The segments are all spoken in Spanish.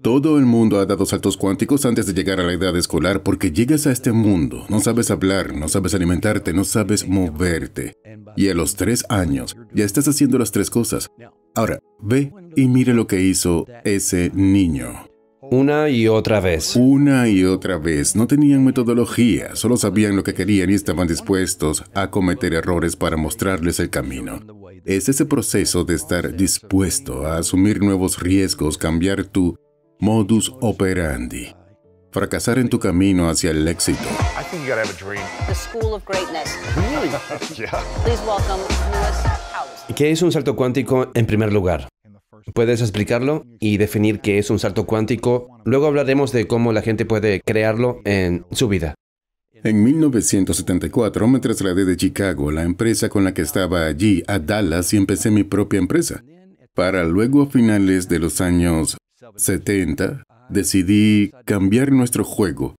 Todo el mundo ha dado saltos cuánticos antes de llegar a la edad escolar porque llegas a este mundo, no sabes hablar, no sabes alimentarte, no sabes moverte. Y a los tres años ya estás haciendo las tres cosas. Ahora, ve y mire lo que hizo ese niño. Una y otra vez. Una y otra vez. No tenían metodología, solo sabían lo que querían y estaban dispuestos a cometer errores para mostrarles el camino. Es ese proceso de estar dispuesto a asumir nuevos riesgos, cambiar tu modus operandi. Fracasar en tu camino hacia el éxito. ¿Qué es un salto cuántico en primer lugar? ¿Puedes explicarlo y definir qué es un salto cuántico? Luego hablaremos de cómo la gente puede crearlo en su vida. En 1974 me trasladé de Chicago, la empresa con la que estaba allí, a Dallas y empecé mi propia empresa. Para luego a finales de los años 70, decidí cambiar nuestro juego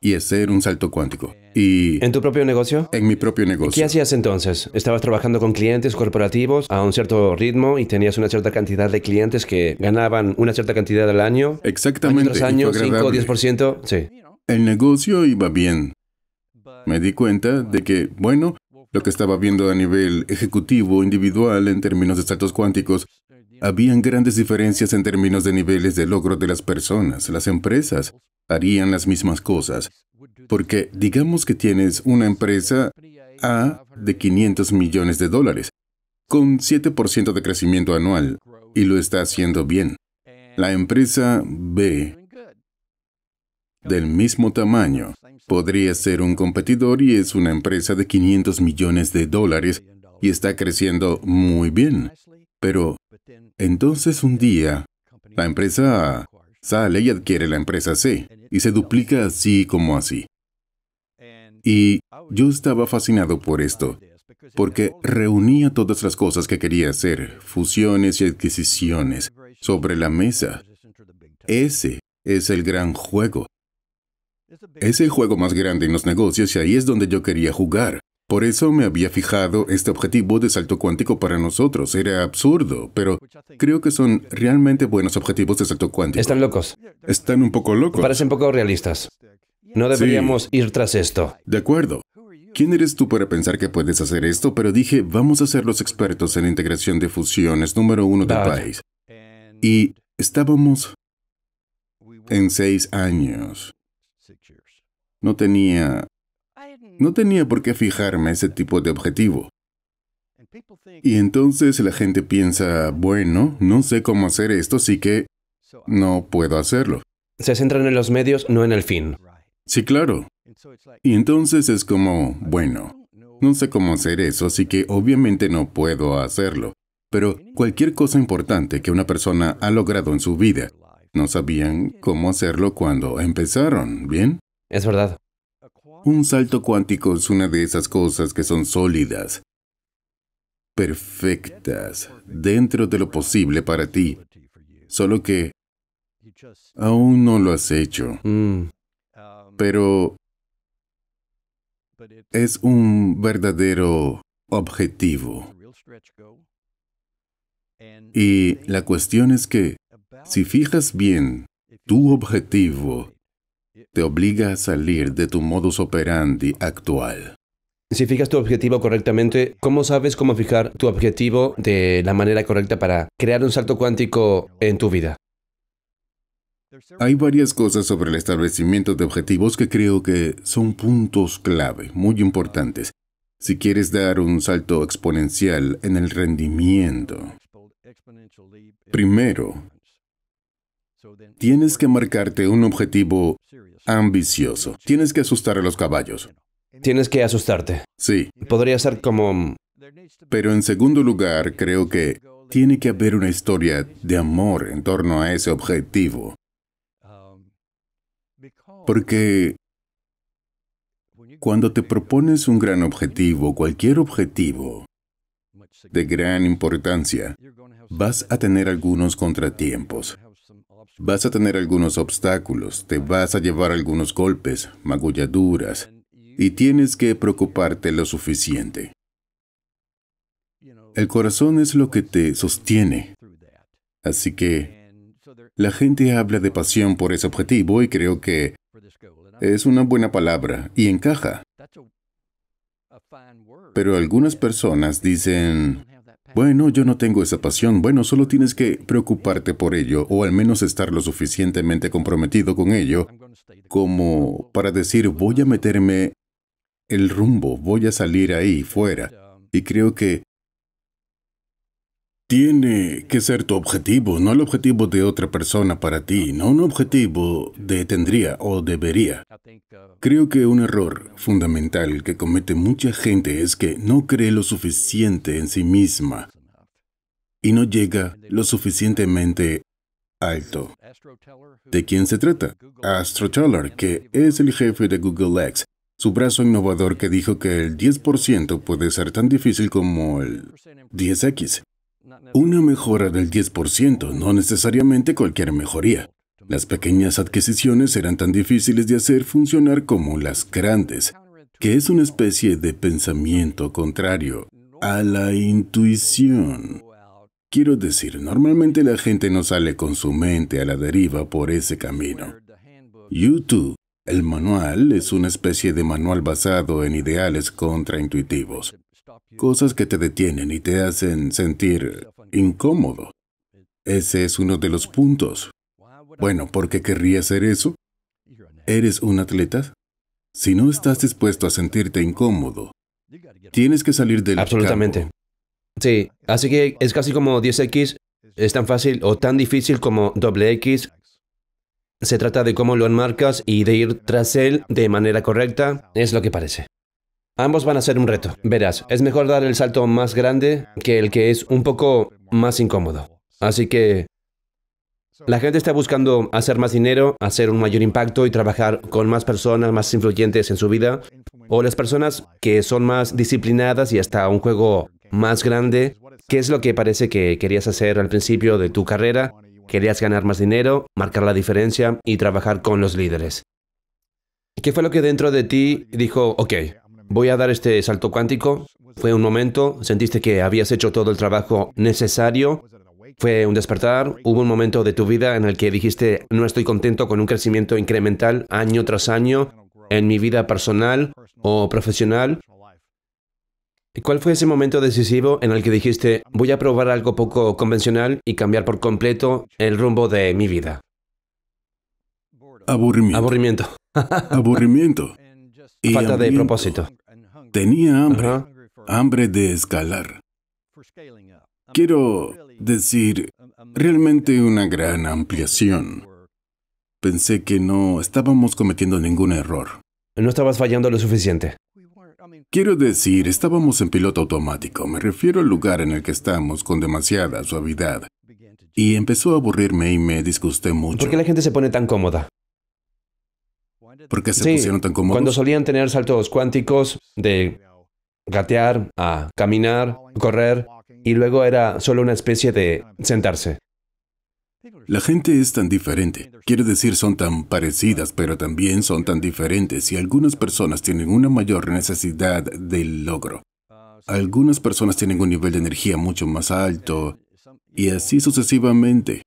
y hacer un salto cuántico. Y ¿En tu propio negocio? En mi propio negocio. ¿Qué hacías entonces? ¿Estabas trabajando con clientes corporativos a un cierto ritmo y tenías una cierta cantidad de clientes que ganaban una cierta cantidad al año? Exactamente. ¿Otros años, 5 o 10%? Sí. El negocio iba bien. Me di cuenta de que, bueno, lo que estaba viendo a nivel ejecutivo, individual, en términos de saltos cuánticos, habían grandes diferencias en términos de niveles de logro de las personas. Las empresas harían las mismas cosas. Porque digamos que tienes una empresa A de 500 millones de dólares, con 7% de crecimiento anual, y lo está haciendo bien. La empresa B, del mismo tamaño, podría ser un competidor y es una empresa de 500 millones de dólares y está creciendo muy bien. Pero entonces un día, la empresa A sale y adquiere la empresa C, y se duplica así como así. Y yo estaba fascinado por esto, porque reunía todas las cosas que quería hacer, fusiones y adquisiciones, sobre la mesa. Ese es el gran juego. Es el juego más grande en los negocios y ahí es donde yo quería jugar. Por eso me había fijado este objetivo de salto cuántico para nosotros. Era absurdo, pero creo que son realmente buenos objetivos de salto cuántico. Están locos. Están un poco locos. Parecen poco realistas. No deberíamos ir tras esto. De acuerdo. ¿Quién eres tú para pensar que puedes hacer esto? Pero dije, vamos a ser los expertos en integración de fusiones número uno del país. Y estábamos en seis años. No tenía no tenía por qué fijarme ese tipo de objetivo. Y entonces la gente piensa, bueno, no sé cómo hacer esto, así que no puedo hacerlo. Se centran en los medios, no en el fin. Sí, claro. Y entonces es como, bueno, no sé cómo hacer eso, así que obviamente no puedo hacerlo. Pero cualquier cosa importante que una persona ha logrado en su vida, no sabían cómo hacerlo cuando empezaron, ¿bien? Es verdad. Un salto cuántico es una de esas cosas que son sólidas, perfectas, dentro de lo posible para ti, solo que aún no lo has hecho. Mm. Pero es un verdadero objetivo. Y la cuestión es que, si fijas bien tu objetivo te obliga a salir de tu modus operandi actual. Si fijas tu objetivo correctamente, ¿cómo sabes cómo fijar tu objetivo de la manera correcta para crear un salto cuántico en tu vida? Hay varias cosas sobre el establecimiento de objetivos que creo que son puntos clave, muy importantes, si quieres dar un salto exponencial en el rendimiento. Primero, tienes que marcarte un objetivo ambicioso. Tienes que asustar a los caballos. Tienes que asustarte. Sí. Podría ser como... Mm, Pero en segundo lugar, creo que tiene que haber una historia de amor en torno a ese objetivo. Porque cuando te propones un gran objetivo, cualquier objetivo de gran importancia, vas a tener algunos contratiempos. Vas a tener algunos obstáculos, te vas a llevar algunos golpes, magulladuras, y tienes que preocuparte lo suficiente. El corazón es lo que te sostiene. Así que la gente habla de pasión por ese objetivo y creo que es una buena palabra y encaja. Pero algunas personas dicen, bueno, yo no tengo esa pasión. Bueno, solo tienes que preocuparte por ello, o al menos estar lo suficientemente comprometido con ello, como para decir, voy a meterme el rumbo, voy a salir ahí fuera. Y creo que tiene que ser tu objetivo, no el objetivo de otra persona para ti, no un objetivo de tendría o debería. Creo que un error fundamental que comete mucha gente es que no cree lo suficiente en sí misma y no llega lo suficientemente alto. ¿De quién se trata? Astro Teller, que es el jefe de Google X, su brazo innovador que dijo que el 10% puede ser tan difícil como el 10X. Una mejora del 10%, no necesariamente cualquier mejoría. Las pequeñas adquisiciones eran tan difíciles de hacer funcionar como las grandes, que es una especie de pensamiento contrario a la intuición. Quiero decir, normalmente la gente no sale con su mente a la deriva por ese camino. YouTube, el manual, es una especie de manual basado en ideales contraintuitivos. Cosas que te detienen y te hacen sentir incómodo. Ese es uno de los puntos. Bueno, ¿por qué querría hacer eso? ¿Eres un atleta? Si no estás dispuesto a sentirte incómodo, tienes que salir del Absolutamente. Sí, así que es casi como 10X, es tan fácil o tan difícil como doble X. Se trata de cómo lo enmarcas y de ir tras él de manera correcta, es lo que parece. Ambos van a ser un reto. Verás, es mejor dar el salto más grande que el que es un poco más incómodo. Así que la gente está buscando hacer más dinero, hacer un mayor impacto y trabajar con más personas más influyentes en su vida, o las personas que son más disciplinadas y hasta un juego más grande, ¿Qué es lo que parece que querías hacer al principio de tu carrera. Querías ganar más dinero, marcar la diferencia y trabajar con los líderes. ¿Qué fue lo que dentro de ti dijo, ok, voy a dar este salto cuántico. Fue un momento, sentiste que habías hecho todo el trabajo necesario. Fue un despertar, hubo un momento de tu vida en el que dijiste, no estoy contento con un crecimiento incremental año tras año en mi vida personal o profesional. ¿Cuál fue ese momento decisivo en el que dijiste, voy a probar algo poco convencional y cambiar por completo el rumbo de mi vida? Aburrimiento. Aburrimiento. Aburrimiento. Falta de propósito. Tenía hambre, hambre de escalar. Quiero decir, realmente una gran ampliación. Pensé que no estábamos cometiendo ningún error. No estabas fallando lo suficiente. Quiero decir, estábamos en piloto automático, me refiero al lugar en el que estamos con demasiada suavidad. Y empezó a aburrirme y me disgusté mucho. ¿Por qué la gente se pone tan cómoda? ¿Por qué se pusieron tan cómodos? Cuando solían tener saltos cuánticos de gatear a caminar, correr, y luego era solo una especie de sentarse. La gente es tan diferente. Quiero decir, son tan parecidas, pero también son tan diferentes y algunas personas tienen una mayor necesidad del logro. Algunas personas tienen un nivel de energía mucho más alto y así sucesivamente.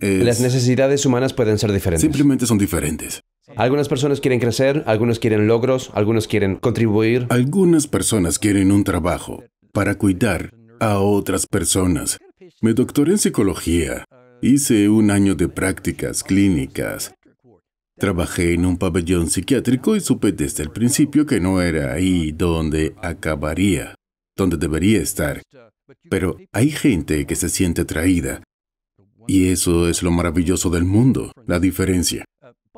Las necesidades humanas pueden ser diferentes. Simplemente son diferentes. Algunas personas quieren crecer, algunos quieren logros, algunos quieren contribuir. Algunas personas quieren un trabajo para cuidar a otras personas. Me doctoré en psicología, hice un año de prácticas clínicas, trabajé en un pabellón psiquiátrico y supe desde el principio que no era ahí donde acabaría, donde debería estar. Pero hay gente que se siente traída Y eso es lo maravilloso del mundo, la diferencia.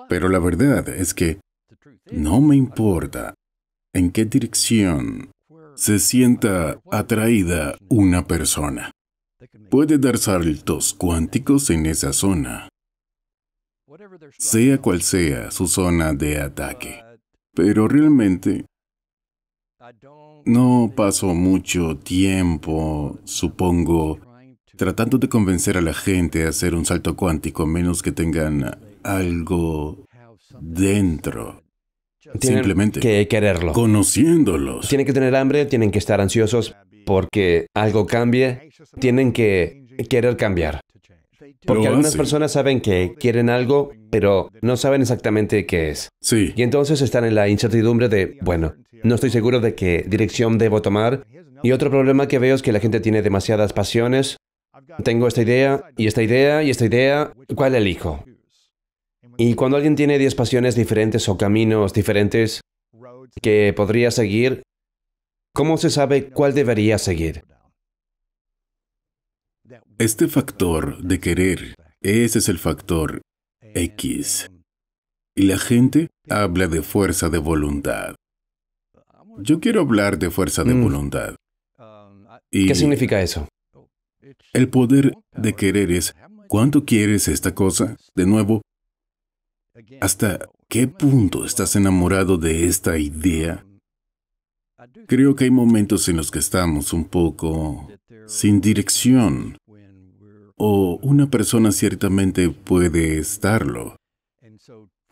Pero la verdad es que no me importa en qué dirección se sienta atraída una persona. Puede dar saltos cuánticos en esa zona, sea cual sea su zona de ataque. Pero realmente no paso mucho tiempo, supongo, tratando de convencer a la gente a hacer un salto cuántico, menos que tengan algo dentro. Simplemente. que quererlo. Conociéndolos. Tienen que tener hambre, tienen que estar ansiosos porque algo cambie. Tienen que querer cambiar. Porque algunas personas saben que quieren algo, pero no saben exactamente qué es. Sí. Y entonces están en la incertidumbre de, bueno, no estoy seguro de qué dirección debo tomar. Y otro problema que veo es que la gente tiene demasiadas pasiones. Tengo esta idea y esta idea y esta idea. ¿Cuál elijo? Y cuando alguien tiene 10 pasiones diferentes o caminos diferentes que podría seguir, ¿cómo se sabe cuál debería seguir? Este factor de querer, ese es el factor X. Y la gente habla de fuerza de voluntad. Yo quiero hablar de fuerza de mm. voluntad. ¿Qué significa eso? El poder de querer es, ¿cuánto quieres esta cosa? De nuevo, ¿Hasta qué punto estás enamorado de esta idea? Creo que hay momentos en los que estamos un poco sin dirección, o una persona ciertamente puede estarlo.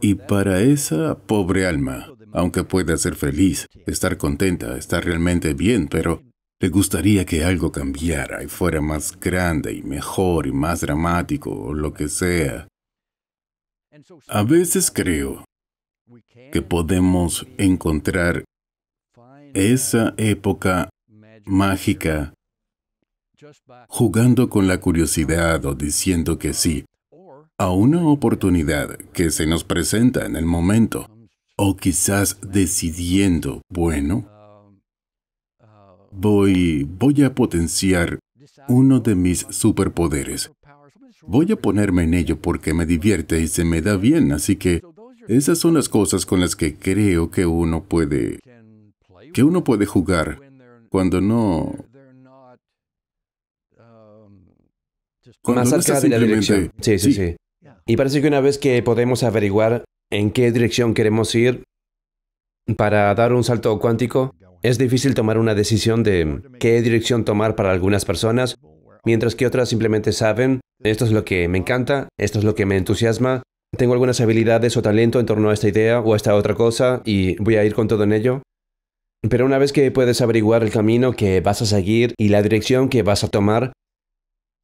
Y para esa pobre alma, aunque pueda ser feliz, estar contenta, estar realmente bien, pero le gustaría que algo cambiara y fuera más grande y mejor y más dramático o lo que sea. A veces creo que podemos encontrar esa época mágica jugando con la curiosidad o diciendo que sí a una oportunidad que se nos presenta en el momento o quizás decidiendo, bueno, voy a potenciar uno de mis superpoderes Voy a ponerme en ello porque me divierte y se me da bien, así que esas son las cosas con las que creo que uno puede que uno puede jugar cuando no cuando no de la dirección. sí, sí, sí. Y parece que una vez que podemos averiguar en qué dirección queremos ir para dar un salto cuántico, es difícil tomar una decisión de qué dirección tomar para algunas personas mientras que otras simplemente saben, esto es lo que me encanta, esto es lo que me entusiasma, tengo algunas habilidades o talento en torno a esta idea o a esta otra cosa y voy a ir con todo en ello. Pero una vez que puedes averiguar el camino que vas a seguir y la dirección que vas a tomar,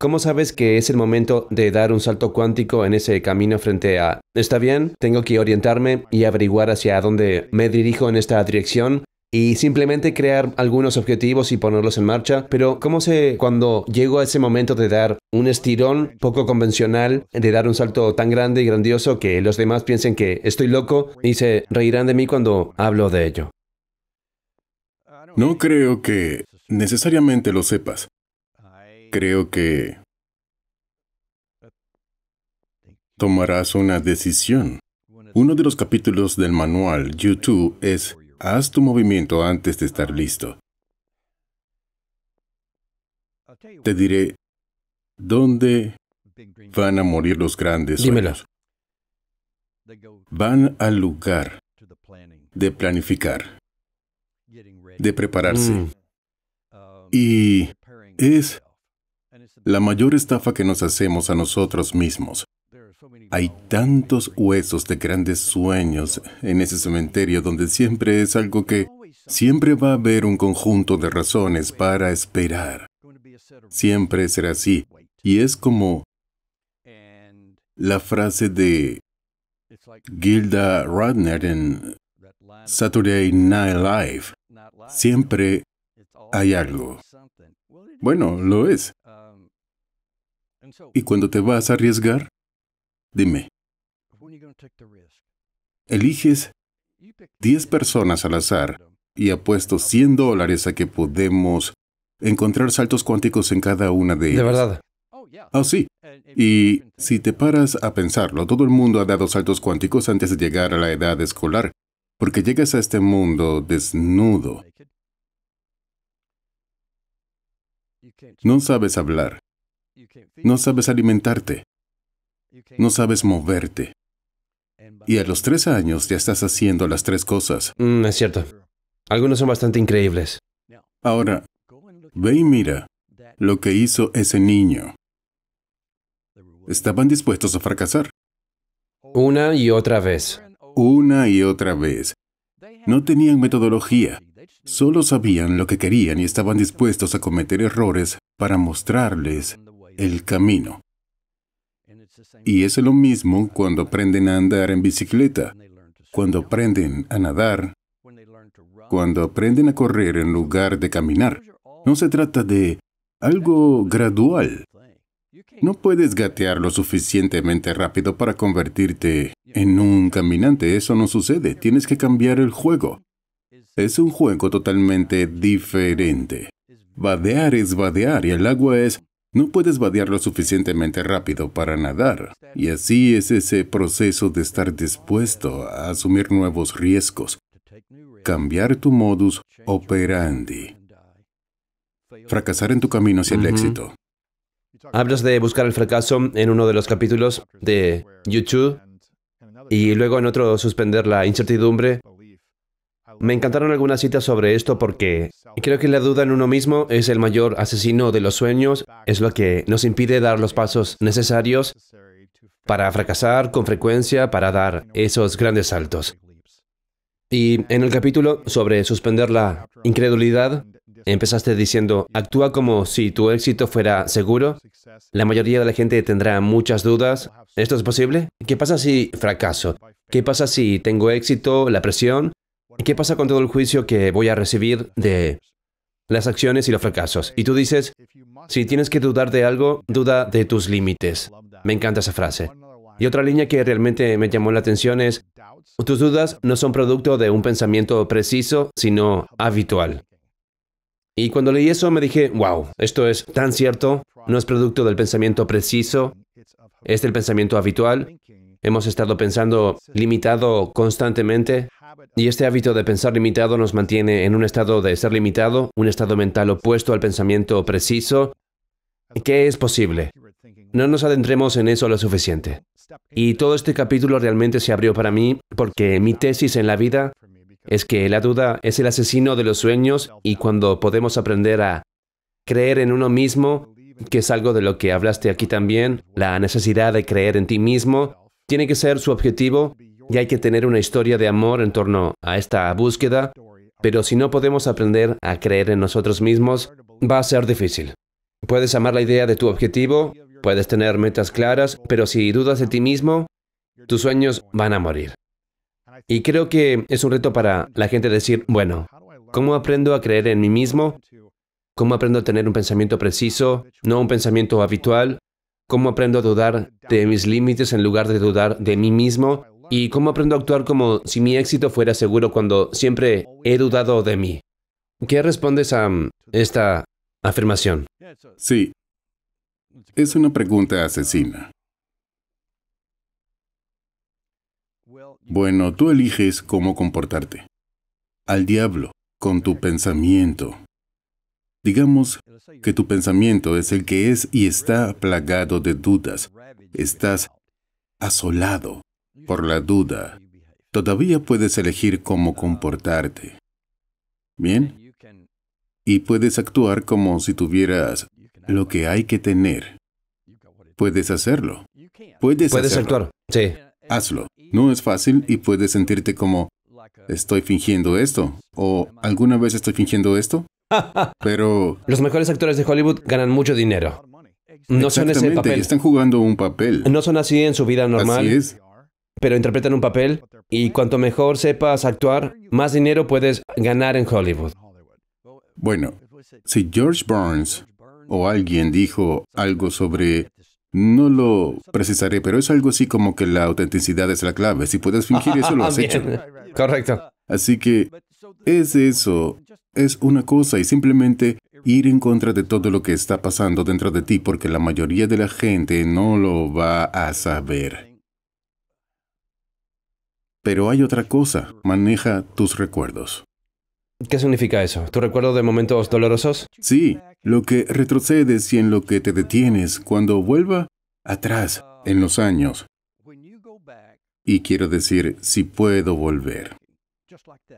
¿Cómo sabes que es el momento de dar un salto cuántico en ese camino frente a, está bien, tengo que orientarme y averiguar hacia dónde me dirijo en esta dirección, y simplemente crear algunos objetivos y ponerlos en marcha, pero ¿cómo se cuando llego a ese momento de dar un estirón poco convencional, de dar un salto tan grande y grandioso que los demás piensen que estoy loco y se reirán de mí cuando hablo de ello? No creo que necesariamente lo sepas. Creo que tomarás una decisión. Uno de los capítulos del manual YouTube es Haz tu movimiento antes de estar listo. Te diré, ¿dónde van a morir los grandes? Dímelo. Van al lugar de planificar, de prepararse. Mm. Y es la mayor estafa que nos hacemos a nosotros mismos. Hay tantos huesos de grandes sueños en ese cementerio donde siempre es algo que... Siempre va a haber un conjunto de razones para esperar. Siempre será así. Y es como la frase de Gilda Radner en Saturday Night Live. Siempre hay algo. Bueno, lo es. ¿Y cuando te vas a arriesgar? Dime, eliges 10 personas al azar y apuesto 100 dólares a que podemos encontrar saltos cuánticos en cada una de ellas. De verdad. Oh, sí. Y si te paras a pensarlo, todo el mundo ha dado saltos cuánticos antes de llegar a la edad escolar, porque llegas a este mundo desnudo. No sabes hablar. No sabes alimentarte no sabes moverte. Y a los tres años ya estás haciendo las tres cosas. Mm, es cierto. Algunos son bastante increíbles. Ahora, ve y mira lo que hizo ese niño. Estaban dispuestos a fracasar. Una y otra vez. Una y otra vez. No tenían metodología. Solo sabían lo que querían y estaban dispuestos a cometer errores para mostrarles el camino. Y es lo mismo cuando aprenden a andar en bicicleta, cuando aprenden a nadar, cuando aprenden a correr en lugar de caminar. No se trata de algo gradual. No puedes gatear lo suficientemente rápido para convertirte en un caminante. Eso no sucede. Tienes que cambiar el juego. Es un juego totalmente diferente. Vadear es vadear y el agua es no puedes vadear lo suficientemente rápido para nadar, y así es ese proceso de estar dispuesto a asumir nuevos riesgos, cambiar tu modus operandi, fracasar en tu camino hacia el éxito. Hablas de buscar el fracaso en uno de los capítulos de YouTube y luego en otro suspender la incertidumbre me encantaron algunas citas sobre esto porque creo que la duda en uno mismo es el mayor asesino de los sueños, es lo que nos impide dar los pasos necesarios para fracasar con frecuencia, para dar esos grandes saltos. Y en el capítulo sobre suspender la incredulidad, empezaste diciendo, actúa como si tu éxito fuera seguro. La mayoría de la gente tendrá muchas dudas. ¿Esto es posible? ¿Qué pasa si fracaso? ¿Qué pasa si tengo éxito, la presión? ¿Y qué pasa con todo el juicio que voy a recibir de las acciones y los fracasos? Y tú dices, si tienes que dudar de algo, duda de tus límites. Me encanta esa frase. Y otra línea que realmente me llamó la atención es, tus dudas no son producto de un pensamiento preciso, sino habitual. Y cuando leí eso me dije, wow, esto es tan cierto, no es producto del pensamiento preciso, es del pensamiento habitual. Hemos estado pensando limitado constantemente, y este hábito de pensar limitado nos mantiene en un estado de ser limitado, un estado mental opuesto al pensamiento preciso. ¿Qué es posible? No nos adentremos en eso lo suficiente. Y todo este capítulo realmente se abrió para mí porque mi tesis en la vida es que la duda es el asesino de los sueños y cuando podemos aprender a creer en uno mismo, que es algo de lo que hablaste aquí también, la necesidad de creer en ti mismo, tiene que ser su objetivo y hay que tener una historia de amor en torno a esta búsqueda, pero si no podemos aprender a creer en nosotros mismos, va a ser difícil. Puedes amar la idea de tu objetivo, puedes tener metas claras, pero si dudas de ti mismo, tus sueños van a morir. Y creo que es un reto para la gente decir, bueno, ¿cómo aprendo a creer en mí mismo? ¿Cómo aprendo a tener un pensamiento preciso, no un pensamiento habitual? ¿Cómo aprendo a dudar de mis límites en lugar de dudar de mí mismo? ¿Y cómo aprendo a actuar como si mi éxito fuera seguro cuando siempre he dudado de mí? ¿Qué respondes a mm, esta afirmación? Sí. Es una pregunta asesina. Bueno, tú eliges cómo comportarte. Al diablo, con tu pensamiento. Digamos que tu pensamiento es el que es y está plagado de dudas. Estás asolado, por la duda, todavía puedes elegir cómo comportarte. ¿Bien? Y puedes actuar como si tuvieras lo que hay que tener. Puedes hacerlo. Puedes, actuar. Sí. Hazlo. No es fácil y puedes sentirte como, estoy fingiendo esto. O, ¿alguna vez estoy fingiendo esto? Pero... Los mejores actores de Hollywood ganan mucho dinero. No son ese Están jugando un papel. No son así en su vida normal. Así es pero interpretan un papel y cuanto mejor sepas actuar, más dinero puedes ganar en Hollywood. Bueno, si George Burns o alguien dijo algo sobre... No lo precisaré, pero es algo así como que la autenticidad es la clave. Si puedes fingir eso, lo has hecho. Correcto. Así que es eso, es una cosa y simplemente ir en contra de todo lo que está pasando dentro de ti porque la mayoría de la gente no lo va a saber. Pero hay otra cosa, maneja tus recuerdos. ¿Qué significa eso? ¿Tu recuerdo de momentos dolorosos? Sí, lo que retrocedes y en lo que te detienes cuando vuelva atrás en los años. Y quiero decir, si puedo volver.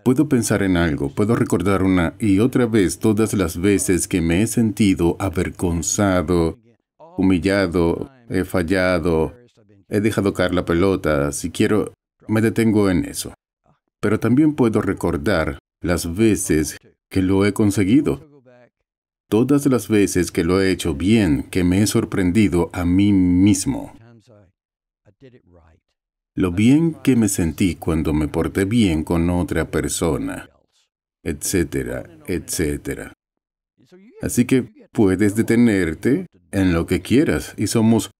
Puedo pensar en algo, puedo recordar una y otra vez todas las veces que me he sentido avergonzado, humillado, he fallado, he dejado caer la pelota. Si quiero me detengo en eso. Pero también puedo recordar las veces que lo he conseguido. Todas las veces que lo he hecho bien, que me he sorprendido a mí mismo. Lo bien que me sentí cuando me porté bien con otra persona, etcétera, etcétera. Así que puedes detenerte en lo que quieras y somos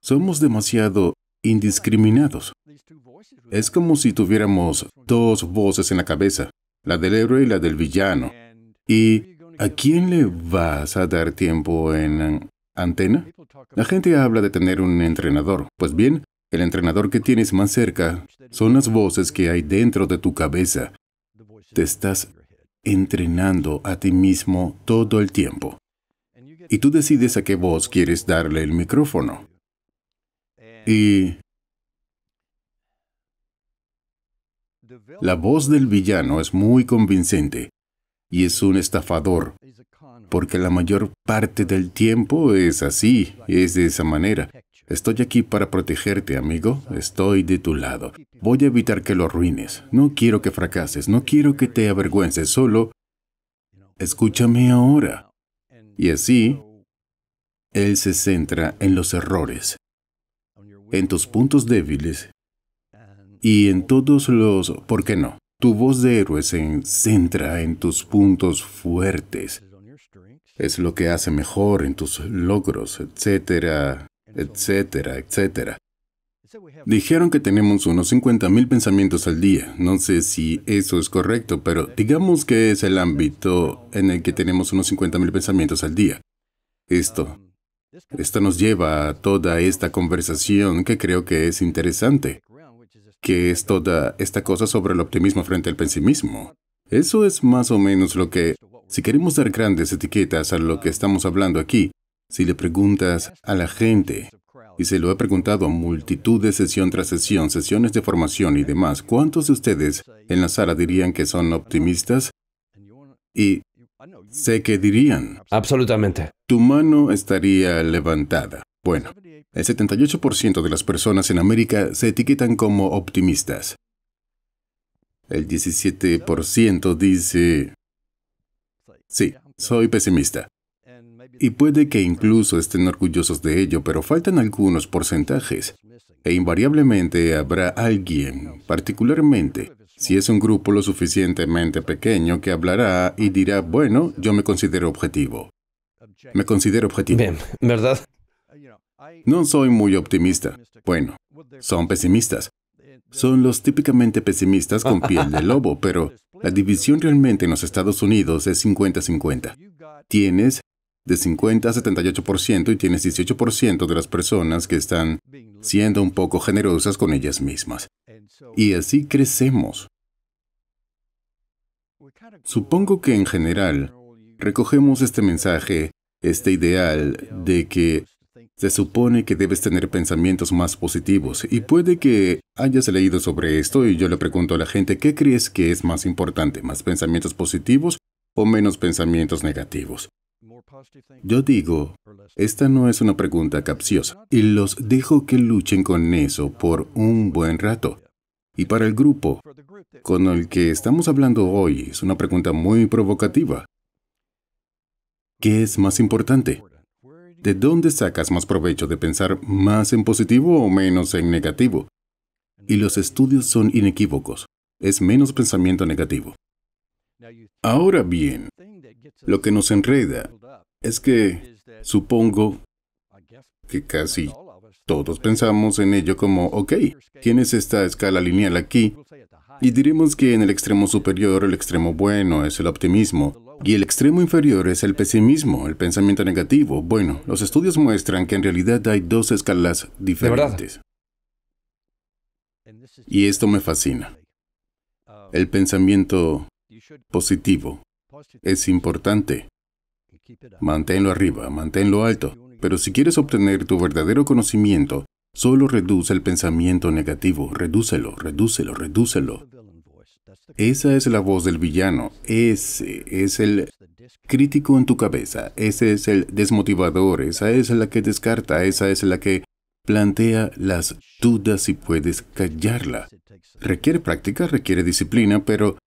somos demasiado indiscriminados. Es como si tuviéramos dos voces en la cabeza, la del héroe y la del villano. ¿Y a quién le vas a dar tiempo en antena? La gente habla de tener un entrenador. Pues bien, el entrenador que tienes más cerca son las voces que hay dentro de tu cabeza. Te estás entrenando a ti mismo todo el tiempo. Y tú decides a qué voz quieres darle el micrófono. Y La voz del villano es muy convincente y es un estafador, porque la mayor parte del tiempo es así, es de esa manera. Estoy aquí para protegerte, amigo. Estoy de tu lado. Voy a evitar que lo arruines. No quiero que fracases, no quiero que te avergüences, solo escúchame ahora. Y así, él se centra en los errores, en tus puntos débiles y en todos los ¿por qué no? Tu voz de héroe se centra en tus puntos fuertes. Es lo que hace mejor en tus logros, etcétera, etcétera, etcétera. Dijeron que tenemos unos 50.000 pensamientos al día. No sé si eso es correcto, pero digamos que es el ámbito en el que tenemos unos 50.000 pensamientos al día. Esto, esto nos lleva a toda esta conversación que creo que es interesante que es toda esta cosa sobre el optimismo frente al pesimismo. Eso es más o menos lo que, si queremos dar grandes etiquetas a lo que estamos hablando aquí, si le preguntas a la gente, y se lo he preguntado a multitud de sesión tras sesión, sesiones de formación y demás, ¿cuántos de ustedes en la sala dirían que son optimistas? Y sé que dirían. Absolutamente. Tu mano estaría levantada. Bueno, el 78% de las personas en América se etiquetan como optimistas. El 17% dice, sí, soy pesimista. Y puede que incluso estén orgullosos de ello, pero faltan algunos porcentajes. E invariablemente habrá alguien, particularmente, si es un grupo lo suficientemente pequeño, que hablará y dirá, bueno, yo me considero objetivo. Me considero objetivo. Bien, ¿verdad? No soy muy optimista. Bueno, son pesimistas. Son los típicamente pesimistas con piel de lobo, pero la división realmente en los Estados Unidos es 50-50. Tienes de 50 a 78% y tienes 18% de las personas que están siendo un poco generosas con ellas mismas. Y así crecemos. Supongo que en general recogemos este mensaje, este ideal de que se supone que debes tener pensamientos más positivos y puede que hayas leído sobre esto y yo le pregunto a la gente qué crees que es más importante, más pensamientos positivos o menos pensamientos negativos. Yo digo, esta no es una pregunta capciosa y los dejo que luchen con eso por un buen rato. Y para el grupo con el que estamos hablando hoy es una pregunta muy provocativa. ¿Qué es más importante? ¿de dónde sacas más provecho de pensar más en positivo o menos en negativo? Y los estudios son inequívocos. Es menos pensamiento negativo. Ahora bien, lo que nos enreda es que, supongo, que casi todos pensamos en ello como, ok, ¿quién es esta escala lineal aquí, y diremos que en el extremo superior el extremo bueno es el optimismo, y el extremo inferior es el pesimismo, el pensamiento negativo. Bueno, los estudios muestran que en realidad hay dos escalas diferentes. Y esto me fascina. El pensamiento positivo es importante. Manténlo arriba, manténlo alto. Pero si quieres obtener tu verdadero conocimiento, solo reduce el pensamiento negativo, redúcelo, redúcelo, redúcelo. Esa es la voz del villano, ese es el crítico en tu cabeza, ese es el desmotivador, esa es la que descarta, esa es la que plantea las dudas y puedes callarla. Requiere práctica, requiere disciplina, pero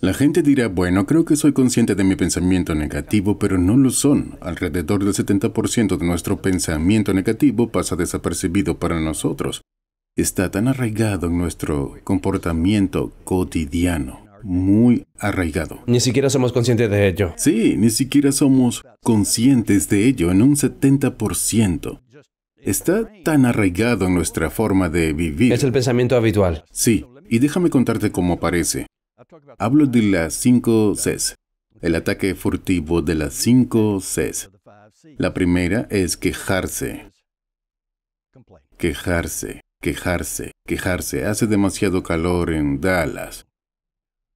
la gente dirá, bueno, creo que soy consciente de mi pensamiento negativo, pero no lo son. Alrededor del 70% de nuestro pensamiento negativo pasa desapercibido para nosotros está tan arraigado en nuestro comportamiento cotidiano, muy arraigado. Ni siquiera somos conscientes de ello. Sí, ni siquiera somos conscientes de ello en un 70%. Está tan arraigado en nuestra forma de vivir. Es el pensamiento habitual. Sí, y déjame contarte cómo parece. Hablo de las 5 Cs, el ataque furtivo de las 5 Cs. La primera es quejarse. Quejarse. Quejarse, quejarse. Hace demasiado calor en Dallas.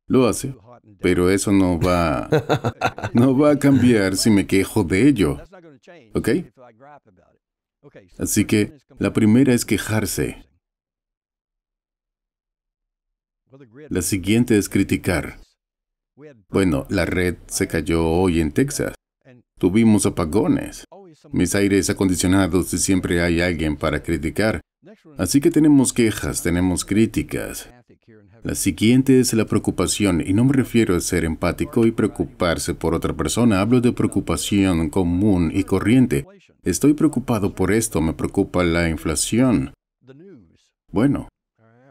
Lo hace, pero eso no va, no va a cambiar si me quejo de ello. ¿Ok? Así que la primera es quejarse. La siguiente es criticar. Bueno, la red se cayó hoy en Texas. Tuvimos apagones. Mis aires acondicionados y siempre hay alguien para criticar. Así que tenemos quejas, tenemos críticas. La siguiente es la preocupación, y no me refiero a ser empático y preocuparse por otra persona, hablo de preocupación común y corriente. Estoy preocupado por esto, me preocupa la inflación. Bueno,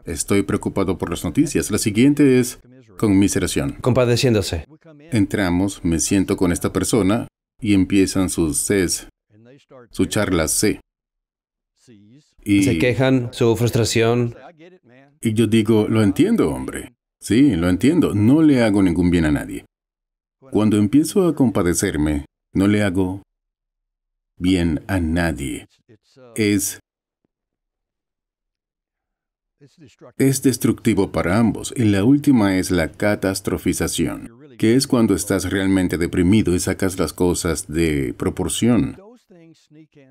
estoy preocupado por las noticias. La siguiente es conmiseración. Compadeciéndose. Entramos, me siento con esta persona y empiezan sus Cs, su charla C se quejan, su frustración. Y yo digo, lo entiendo, hombre. Sí, lo entiendo. No le hago ningún bien a nadie. Cuando empiezo a compadecerme, no le hago bien a nadie. Es es destructivo para ambos y la última es la catastrofización, que es cuando estás realmente deprimido y sacas las cosas de proporción.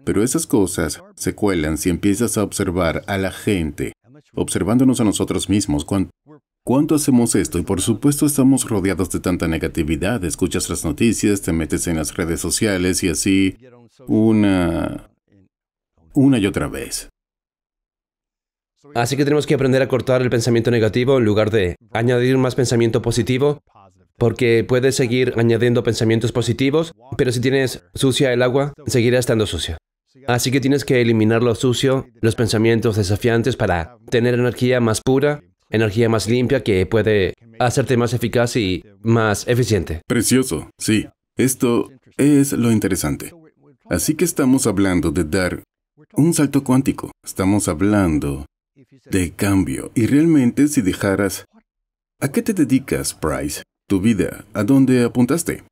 Pero esas cosas se cuelan si empiezas a observar a la gente, observándonos a nosotros mismos. ¿Cuánto hacemos esto? Y por supuesto estamos rodeados de tanta negatividad. Escuchas las noticias, te metes en las redes sociales y así una... y otra vez. Así que tenemos que aprender a cortar el pensamiento negativo en lugar de añadir más pensamiento positivo porque puedes seguir añadiendo pensamientos positivos, pero si tienes sucia el agua, seguirá estando sucia. Así que tienes que eliminar lo sucio, los pensamientos desafiantes para tener energía más pura, energía más limpia que puede hacerte más eficaz y más eficiente. Precioso, sí. Esto es lo interesante. Así que estamos hablando de dar un salto cuántico. Estamos hablando de cambio. Y realmente si dejaras... ¿A qué te dedicas, Price? vida, ¿a dónde apuntaste?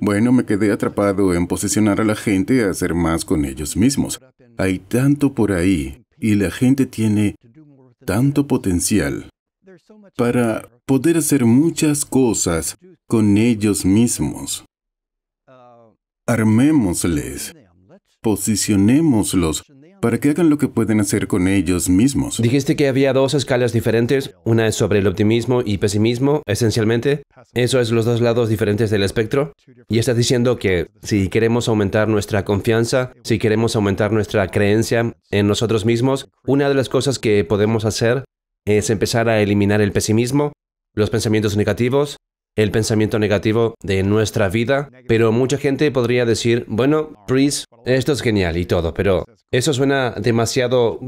Bueno, me quedé atrapado en posicionar a la gente a hacer más con ellos mismos. Hay tanto por ahí y la gente tiene tanto potencial para poder hacer muchas cosas con ellos mismos. Armémosles, posicionémoslos para que hagan lo que pueden hacer con ellos mismos. Dijiste que había dos escalas diferentes, una es sobre el optimismo y pesimismo, esencialmente. Eso es los dos lados diferentes del espectro. Y estás diciendo que si queremos aumentar nuestra confianza, si queremos aumentar nuestra creencia en nosotros mismos, una de las cosas que podemos hacer es empezar a eliminar el pesimismo, los pensamientos negativos, el pensamiento negativo de nuestra vida, pero mucha gente podría decir, bueno, Priest, esto es genial y todo, pero eso suena demasiado...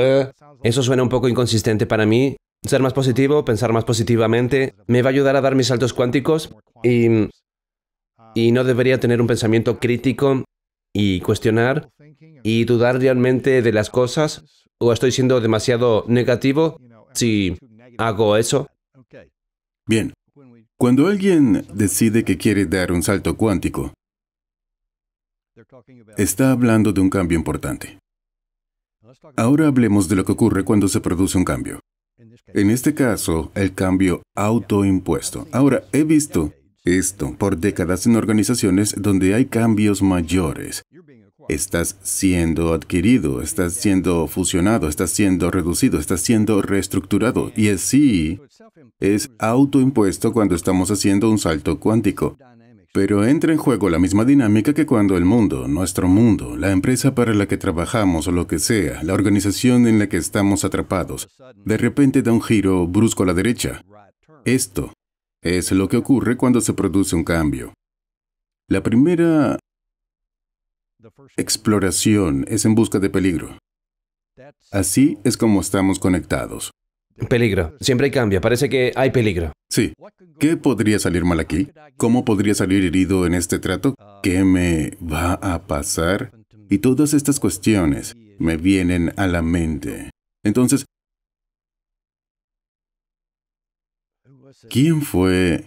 Eh. Eso suena un poco inconsistente para mí. Ser más positivo, pensar más positivamente, me va a ayudar a dar mis saltos cuánticos y... Y no debería tener un pensamiento crítico y cuestionar y dudar realmente de las cosas o estoy siendo demasiado negativo si hago eso. Bien, cuando alguien decide que quiere dar un salto cuántico, está hablando de un cambio importante. Ahora hablemos de lo que ocurre cuando se produce un cambio. En este caso, el cambio autoimpuesto. Ahora, he visto esto por décadas en organizaciones donde hay cambios mayores estás siendo adquirido, estás siendo fusionado, estás siendo reducido, estás siendo reestructurado. Y así es autoimpuesto cuando estamos haciendo un salto cuántico. Pero entra en juego la misma dinámica que cuando el mundo, nuestro mundo, la empresa para la que trabajamos o lo que sea, la organización en la que estamos atrapados, de repente da un giro brusco a la derecha. Esto es lo que ocurre cuando se produce un cambio. La primera Exploración es en busca de peligro. Así es como estamos conectados. Peligro. Siempre hay cambio. Parece que hay peligro. Sí. ¿Qué podría salir mal aquí? ¿Cómo podría salir herido en este trato? Uh, ¿Qué me va a pasar? Y todas estas cuestiones me vienen a la mente. Entonces, ¿quién fue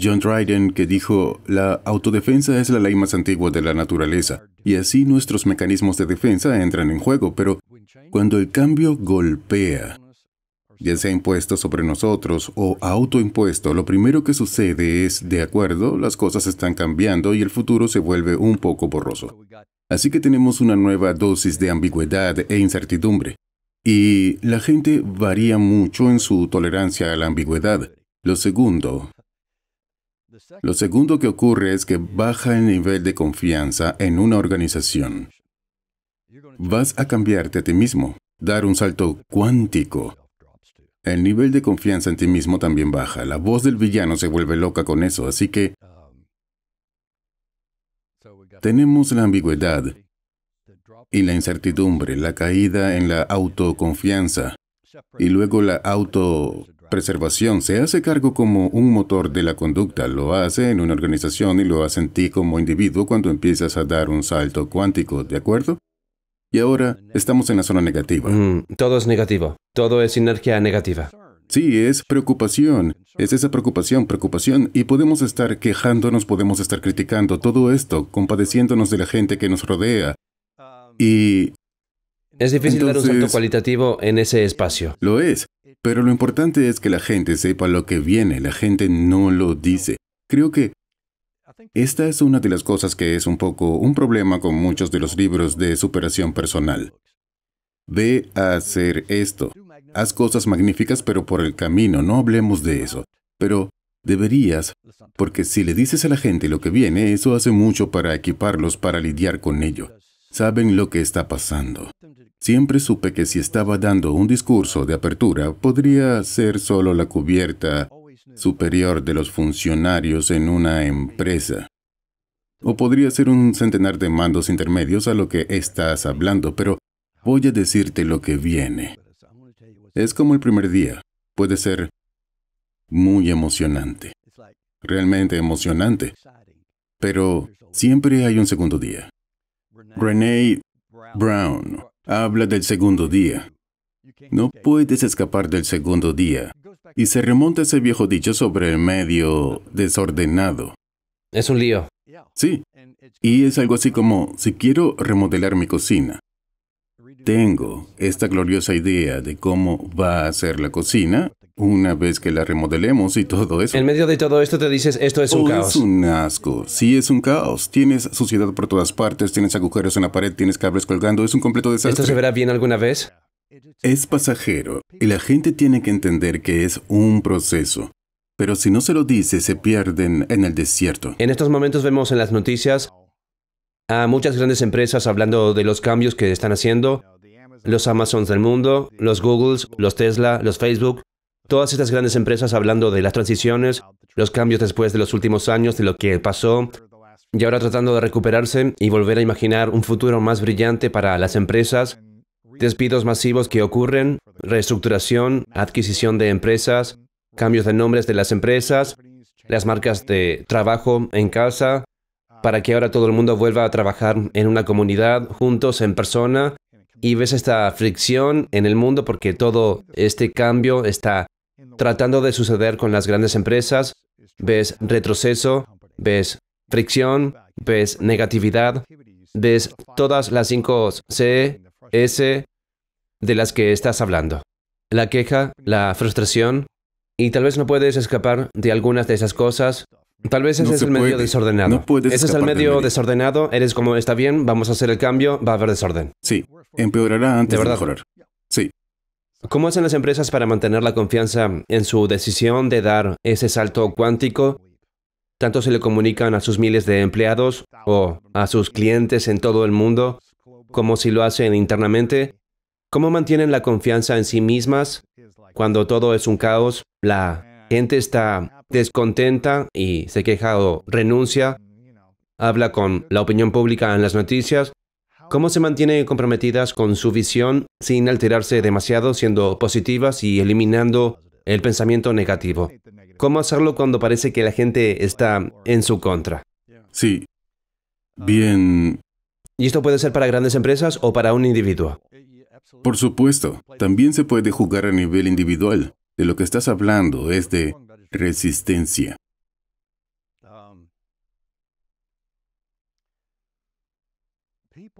John Dryden, que dijo, la autodefensa es la ley más antigua de la naturaleza, y así nuestros mecanismos de defensa entran en juego, pero cuando el cambio golpea, ya sea impuesto sobre nosotros o autoimpuesto, lo primero que sucede es, de acuerdo, las cosas están cambiando y el futuro se vuelve un poco borroso. Así que tenemos una nueva dosis de ambigüedad e incertidumbre. Y la gente varía mucho en su tolerancia a la ambigüedad. Lo segundo, lo segundo que ocurre es que baja el nivel de confianza en una organización. Vas a cambiarte a ti mismo, dar un salto cuántico. El nivel de confianza en ti mismo también baja. La voz del villano se vuelve loca con eso, así que um, tenemos la ambigüedad y la incertidumbre, la caída en la autoconfianza y luego la auto preservación, se hace cargo como un motor de la conducta, lo hace en una organización y lo hace en ti como individuo cuando empiezas a dar un salto cuántico, ¿de acuerdo? Y ahora estamos en la zona negativa. Mm, todo es negativo, todo es energía negativa. Sí, es preocupación, es esa preocupación, preocupación, y podemos estar quejándonos, podemos estar criticando todo esto, compadeciéndonos de la gente que nos rodea. Y es difícil dar un salto cualitativo en ese espacio. Lo es. Pero lo importante es que la gente sepa lo que viene, la gente no lo dice. Creo que esta es una de las cosas que es un poco un problema con muchos de los libros de superación personal. Ve a hacer esto. Haz cosas magníficas, pero por el camino, no hablemos de eso. Pero deberías, porque si le dices a la gente lo que viene, eso hace mucho para equiparlos para lidiar con ello. Saben lo que está pasando. Siempre supe que si estaba dando un discurso de apertura, podría ser solo la cubierta superior de los funcionarios en una empresa. O podría ser un centenar de mandos intermedios a lo que estás hablando, pero voy a decirte lo que viene. Es como el primer día. Puede ser muy emocionante. Realmente emocionante. Pero siempre hay un segundo día. Renee Brown habla del segundo día. No puedes escapar del segundo día. Y se remonta ese viejo dicho sobre el medio desordenado. Es un lío. Sí. Y es algo así como, si quiero remodelar mi cocina, tengo esta gloriosa idea de cómo va a ser la cocina una vez que la remodelemos y todo eso. En medio de todo esto te dices, esto es un oh, caos. Es un asco. Sí, es un caos. Tienes suciedad por todas partes, tienes agujeros en la pared, tienes cables colgando, es un completo desastre. ¿Esto se verá bien alguna vez? Es pasajero y la gente tiene que entender que es un proceso. Pero si no se lo dice, se pierden en el desierto. En estos momentos vemos en las noticias a muchas grandes empresas hablando de los cambios que están haciendo. Los Amazons del mundo, los Googles, los Tesla, los Facebook, todas estas grandes empresas hablando de las transiciones, los cambios después de los últimos años, de lo que pasó, y ahora tratando de recuperarse y volver a imaginar un futuro más brillante para las empresas, despidos masivos que ocurren, reestructuración, adquisición de empresas, cambios de nombres de las empresas, las marcas de trabajo en casa, para que ahora todo el mundo vuelva a trabajar en una comunidad, juntos, en persona, y ves esta fricción en el mundo porque todo este cambio, está tratando de suceder con las grandes empresas, ves retroceso, ves fricción, ves negatividad, ves todas las cinco C, S de las que estás hablando. La queja, la frustración, y tal vez no puedes escapar de algunas de esas cosas. Tal vez ese es el medio desordenado. ese es el medio, desordenado. Eres como, está bien, vamos a hacer el cambio, va a haber desorden. Sí, empeorará antes de mejorar. Sí, ¿Cómo hacen las empresas para mantener la confianza en su decisión de dar ese salto cuántico? Tanto se le comunican a sus miles de empleados o a sus clientes en todo el mundo, como si lo hacen internamente. ¿Cómo mantienen la confianza en sí mismas cuando todo es un caos? La gente está descontenta y se queja o renuncia, habla con la opinión pública en las noticias, cómo se mantienen comprometidas con su visión sin alterarse demasiado, siendo positivas y eliminando el pensamiento negativo. ¿Cómo hacerlo cuando parece que la gente está en su contra? Sí. Bien. ¿Y esto puede ser para grandes empresas o para un individuo? Por supuesto, también se puede jugar a nivel individual. De lo que estás hablando es de resistencia.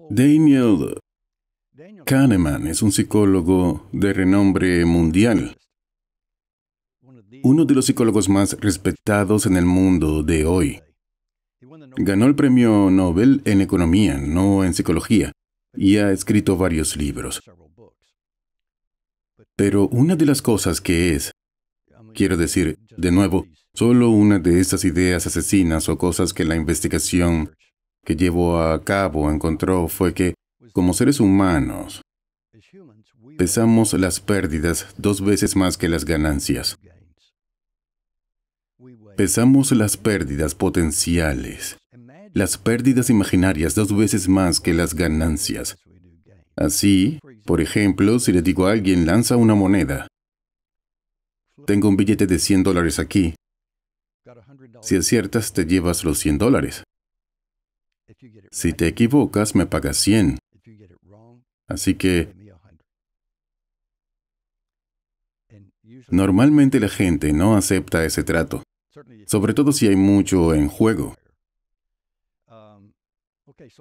Daniel Kahneman es un psicólogo de renombre mundial, uno de los psicólogos más respetados en el mundo de hoy. Ganó el premio Nobel en economía, no en psicología, y ha escrito varios libros. Pero una de las cosas que es, quiero decir, de nuevo, solo una de estas ideas asesinas o cosas que la investigación que llevó a cabo encontró fue que, como seres humanos, pesamos las pérdidas dos veces más que las ganancias. Pesamos las pérdidas potenciales, las pérdidas imaginarias dos veces más que las ganancias. Así, por ejemplo, si le digo a alguien, lanza una moneda. Tengo un billete de 100 dólares aquí. Si aciertas, te llevas los 100 dólares. Si te equivocas, me pagas 100. Así que normalmente la gente no acepta ese trato, sobre todo si hay mucho en juego. Um,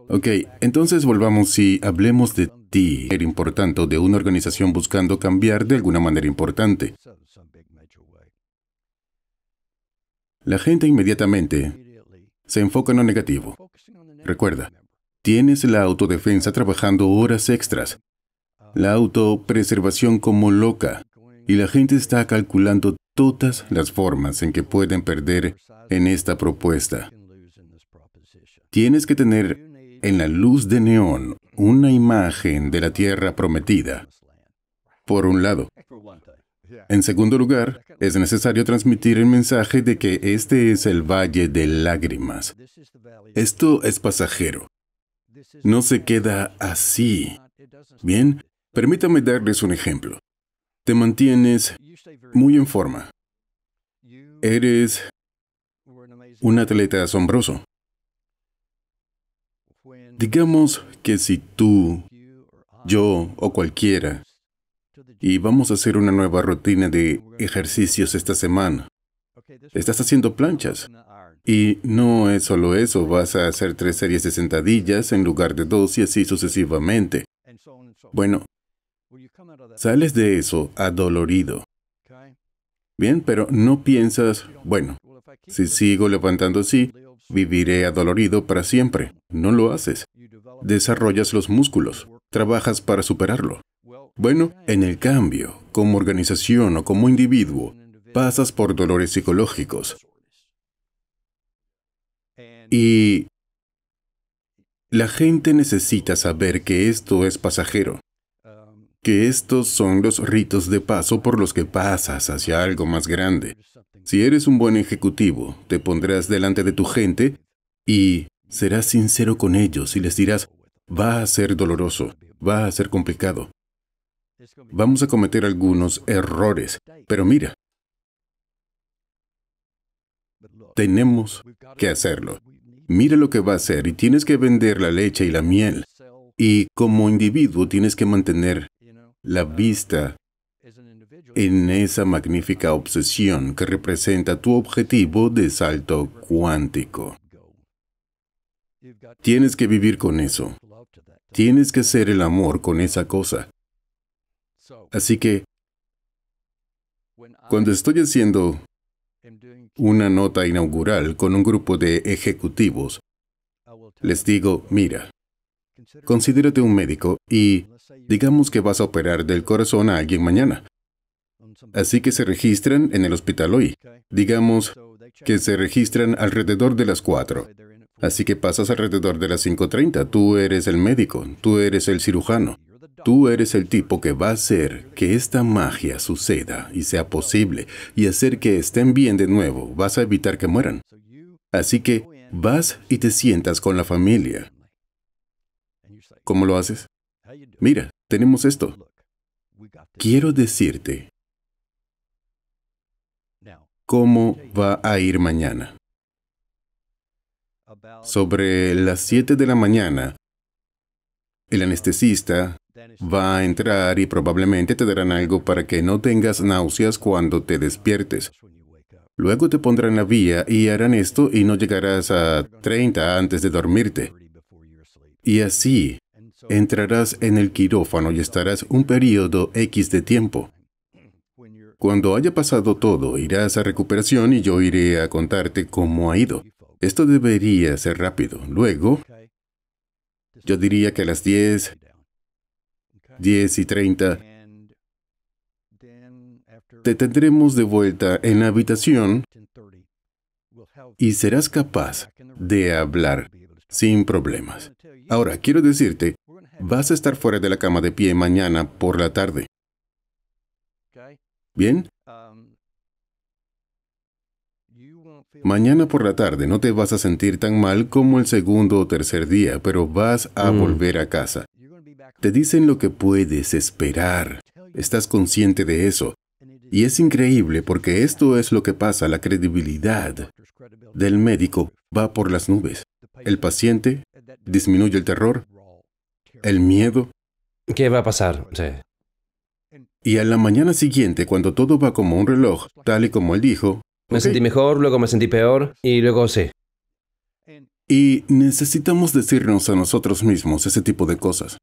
ok, entonces volvamos y hablemos de ti, el importante de una organización buscando cambiar de alguna manera importante. La gente inmediatamente se enfoca en lo negativo. Recuerda, tienes la autodefensa trabajando horas extras, la autopreservación como loca, y la gente está calculando todas las formas en que pueden perder en esta propuesta. Tienes que tener en la luz de neón una imagen de la tierra prometida. Por un lado, en segundo lugar, es necesario transmitir el mensaje de que este es el valle de lágrimas. Esto es pasajero. No se queda así. Bien, permítame darles un ejemplo. Te mantienes muy en forma. Eres un atleta asombroso. Digamos que si tú, yo o cualquiera y vamos a hacer una nueva rutina de ejercicios esta semana. Estás haciendo planchas. Y no es solo eso, vas a hacer tres series de sentadillas en lugar de dos y así sucesivamente. Bueno, sales de eso adolorido. Bien, pero no piensas, bueno, si sigo levantando así, viviré adolorido para siempre. No lo haces. Desarrollas los músculos, trabajas para superarlo. Bueno, en el cambio, como organización o como individuo, pasas por dolores psicológicos. Y la gente necesita saber que esto es pasajero, que estos son los ritos de paso por los que pasas hacia algo más grande. Si eres un buen ejecutivo, te pondrás delante de tu gente y serás sincero con ellos y les dirás, va a ser doloroso, va a ser complicado, Vamos a cometer algunos errores, pero mira, tenemos que hacerlo. Mira lo que va a hacer y tienes que vender la leche y la miel. Y como individuo tienes que mantener la vista en esa magnífica obsesión que representa tu objetivo de salto cuántico. Tienes que vivir con eso. Tienes que hacer el amor con esa cosa. Así que cuando estoy haciendo una nota inaugural con un grupo de ejecutivos, les digo, mira, considérate un médico y digamos que vas a operar del corazón a alguien mañana. Así que se registran en el hospital hoy. Digamos que se registran alrededor de las 4. Así que pasas alrededor de las 5.30. Tú eres el médico, tú eres el cirujano, Tú eres el tipo que va a hacer que esta magia suceda y sea posible y hacer que estén bien de nuevo. Vas a evitar que mueran. Así que vas y te sientas con la familia. ¿Cómo lo haces? Mira, tenemos esto. Quiero decirte cómo va a ir mañana. Sobre las 7 de la mañana, el anestesista Va a entrar y probablemente te darán algo para que no tengas náuseas cuando te despiertes. Luego te pondrán la vía y harán esto y no llegarás a 30 antes de dormirte. Y así, entrarás en el quirófano y estarás un periodo X de tiempo. Cuando haya pasado todo, irás a recuperación y yo iré a contarte cómo ha ido. Esto debería ser rápido. Luego, yo diría que a las 10, 10 y 30, te tendremos de vuelta en la habitación y serás capaz de hablar sin problemas. Ahora, quiero decirte, vas a estar fuera de la cama de pie mañana por la tarde. ¿Bien? Mañana por la tarde no te vas a sentir tan mal como el segundo o tercer día, pero vas a mm. volver a casa. Te dicen lo que puedes esperar. Estás consciente de eso. Y es increíble porque esto es lo que pasa. La credibilidad del médico va por las nubes. El paciente disminuye el terror, el miedo. ¿Qué va a pasar? Sí. Y a la mañana siguiente, cuando todo va como un reloj, tal y como él dijo... Me sentí mejor, luego me sentí peor y luego sí. Y necesitamos decirnos a nosotros mismos ese tipo de cosas.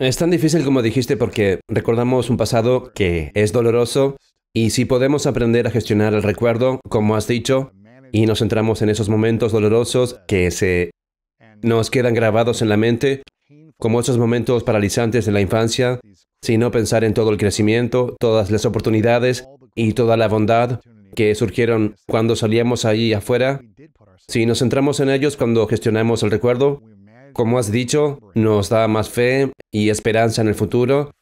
Es tan difícil como dijiste porque recordamos un pasado que es doloroso y si podemos aprender a gestionar el recuerdo, como has dicho, y nos centramos en esos momentos dolorosos que se nos quedan grabados en la mente, como esos momentos paralizantes de la infancia, si no pensar en todo el crecimiento, todas las oportunidades y toda la bondad que surgieron cuando salíamos ahí afuera, si nos centramos en ellos cuando gestionamos el recuerdo, como has dicho, nos da más fe y esperanza en el futuro,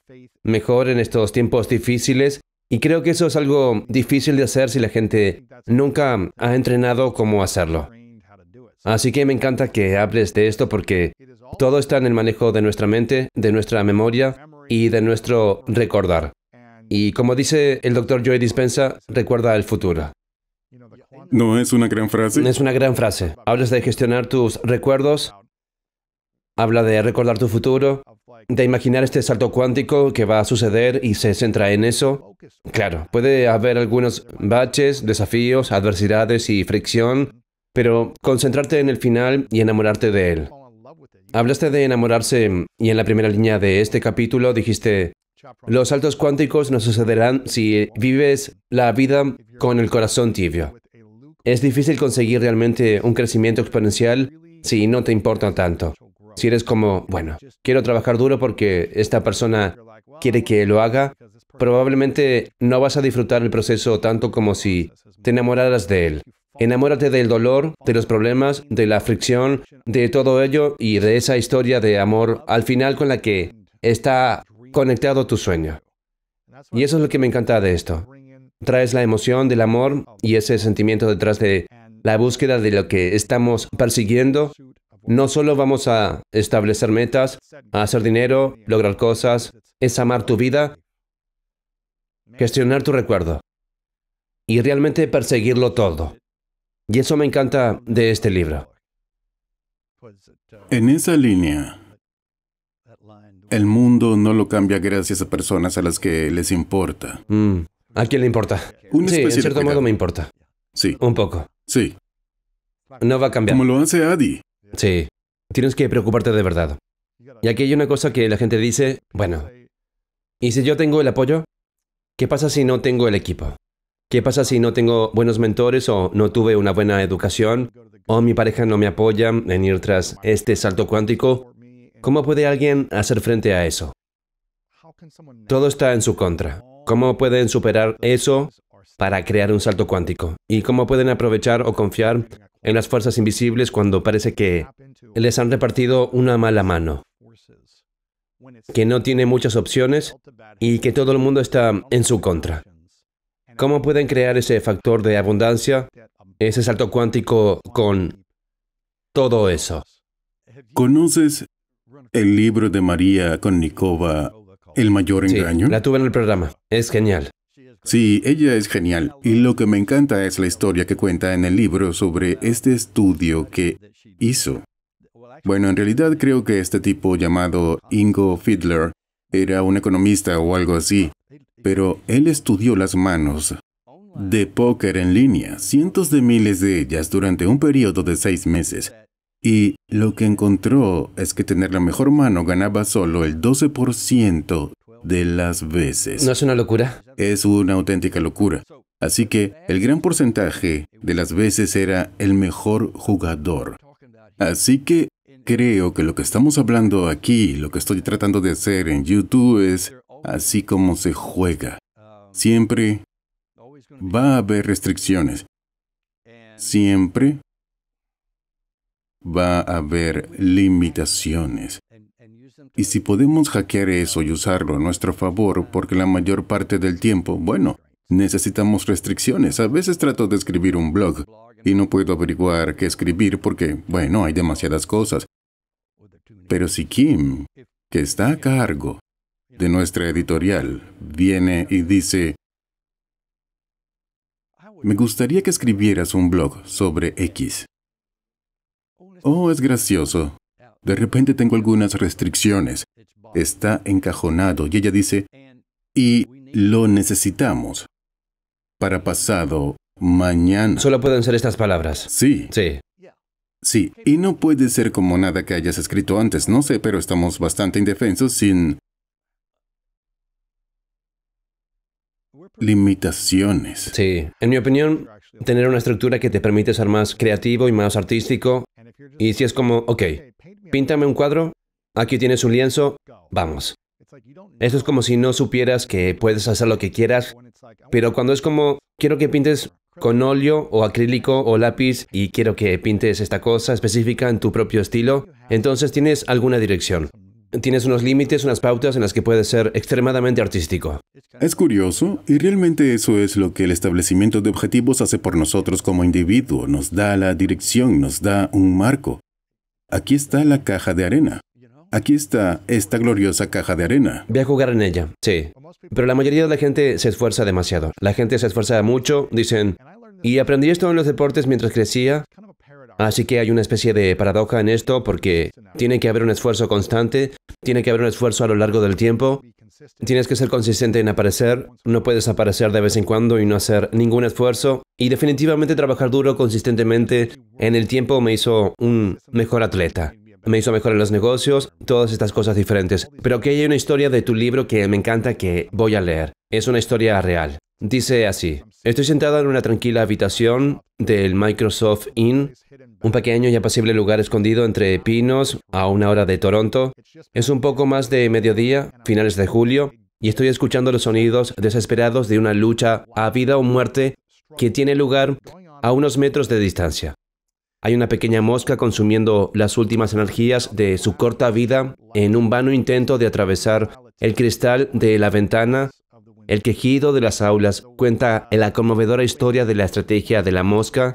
mejor en estos tiempos difíciles. Y creo que eso es algo difícil de hacer si la gente nunca ha entrenado cómo hacerlo. Así que me encanta que hables de esto porque todo está en el manejo de nuestra mente, de nuestra memoria y de nuestro recordar. Y como dice el doctor Joey Dispensa, recuerda el futuro. ¿No es una gran frase? Es una gran frase. Hablas de gestionar tus recuerdos Habla de recordar tu futuro, de imaginar este salto cuántico que va a suceder y se centra en eso. Claro, puede haber algunos baches, desafíos, adversidades y fricción, pero concentrarte en el final y enamorarte de él. Hablaste de enamorarse y en la primera línea de este capítulo dijiste, los saltos cuánticos no sucederán si vives la vida con el corazón tibio. Es difícil conseguir realmente un crecimiento exponencial si no te importa tanto. Si eres como, bueno, quiero trabajar duro porque esta persona quiere que lo haga, probablemente no vas a disfrutar el proceso tanto como si te enamoraras de él. Enamórate del dolor, de los problemas, de la fricción, de todo ello y de esa historia de amor al final con la que está conectado tu sueño. Y eso es lo que me encanta de esto. Traes la emoción del amor y ese sentimiento detrás de la búsqueda de lo que estamos persiguiendo no solo vamos a establecer metas, a hacer dinero, lograr cosas, es amar tu vida, gestionar tu recuerdo y realmente perseguirlo todo. Y eso me encanta de este libro. En esa línea, el mundo no lo cambia gracias a personas a las que les importa. Mm, ¿A quién le importa? Una sí, en cierto modo me importa. Sí. Un poco. Sí. No va a cambiar. Como lo hace Adi. Sí, tienes que preocuparte de verdad. Y aquí hay una cosa que la gente dice, bueno, ¿y si yo tengo el apoyo? ¿Qué pasa si no tengo el equipo? ¿Qué pasa si no tengo buenos mentores o no tuve una buena educación? ¿O mi pareja no me apoya en ir tras este salto cuántico? ¿Cómo puede alguien hacer frente a eso? Todo está en su contra. ¿Cómo pueden superar eso para crear un salto cuántico? ¿Y cómo pueden aprovechar o confiar en las fuerzas invisibles cuando parece que les han repartido una mala mano, que no tiene muchas opciones y que todo el mundo está en su contra. ¿Cómo pueden crear ese factor de abundancia, ese salto cuántico con todo eso? ¿Conoces el libro de María Konnikova, El mayor engaño? la tuve en el programa. Es genial. Sí, ella es genial. Y lo que me encanta es la historia que cuenta en el libro sobre este estudio que hizo. Bueno, en realidad creo que este tipo llamado Ingo Fiddler era un economista o algo así, pero él estudió las manos de póker en línea, cientos de miles de ellas durante un periodo de seis meses. Y lo que encontró es que tener la mejor mano ganaba solo el 12% de las veces. ¿No es una locura? Es una auténtica locura. Así que el gran porcentaje de las veces era el mejor jugador. Así que creo que lo que estamos hablando aquí, lo que estoy tratando de hacer en YouTube es así como se juega. Siempre va a haber restricciones. Siempre va a haber limitaciones. Y si podemos hackear eso y usarlo a nuestro favor, porque la mayor parte del tiempo, bueno, necesitamos restricciones. A veces trato de escribir un blog y no puedo averiguar qué escribir porque, bueno, hay demasiadas cosas. Pero si Kim, que está a cargo de nuestra editorial, viene y dice, me gustaría que escribieras un blog sobre X. Oh, es gracioso. De repente tengo algunas restricciones. Está encajonado y ella dice, y lo necesitamos para pasado mañana. Solo pueden ser estas palabras. Sí. Sí. Sí, y no puede ser como nada que hayas escrito antes, no sé, pero estamos bastante indefensos sin limitaciones. Sí, en mi opinión, tener una estructura que te permite ser más creativo y más artístico, y si es como, ok, Píntame un cuadro, aquí tienes un lienzo, vamos. Esto es como si no supieras que puedes hacer lo que quieras, pero cuando es como, quiero que pintes con óleo o acrílico o lápiz y quiero que pintes esta cosa específica en tu propio estilo, entonces tienes alguna dirección. Tienes unos límites, unas pautas en las que puedes ser extremadamente artístico. Es curioso, y realmente eso es lo que el establecimiento de objetivos hace por nosotros como individuo. Nos da la dirección, nos da un marco. Aquí está la caja de arena. Aquí está esta gloriosa caja de arena. Voy a jugar en ella, sí. Pero la mayoría de la gente se esfuerza demasiado. La gente se esfuerza mucho, dicen... Y aprendí esto en los deportes mientras crecía. Así que hay una especie de paradoja en esto porque tiene que haber un esfuerzo constante, tiene que haber un esfuerzo a lo largo del tiempo, tienes que ser consistente en aparecer, no puedes aparecer de vez en cuando y no hacer ningún esfuerzo y definitivamente trabajar duro consistentemente en el tiempo me hizo un mejor atleta. Me hizo mejor en los negocios, todas estas cosas diferentes. Pero aquí hay una historia de tu libro que me encanta que voy a leer. Es una historia real. Dice así, estoy sentado en una tranquila habitación del Microsoft Inn un pequeño y apacible lugar escondido entre pinos a una hora de Toronto. Es un poco más de mediodía, finales de julio, y estoy escuchando los sonidos desesperados de una lucha a vida o muerte que tiene lugar a unos metros de distancia. Hay una pequeña mosca consumiendo las últimas energías de su corta vida en un vano intento de atravesar el cristal de la ventana. El quejido de las aulas cuenta la conmovedora historia de la estrategia de la mosca.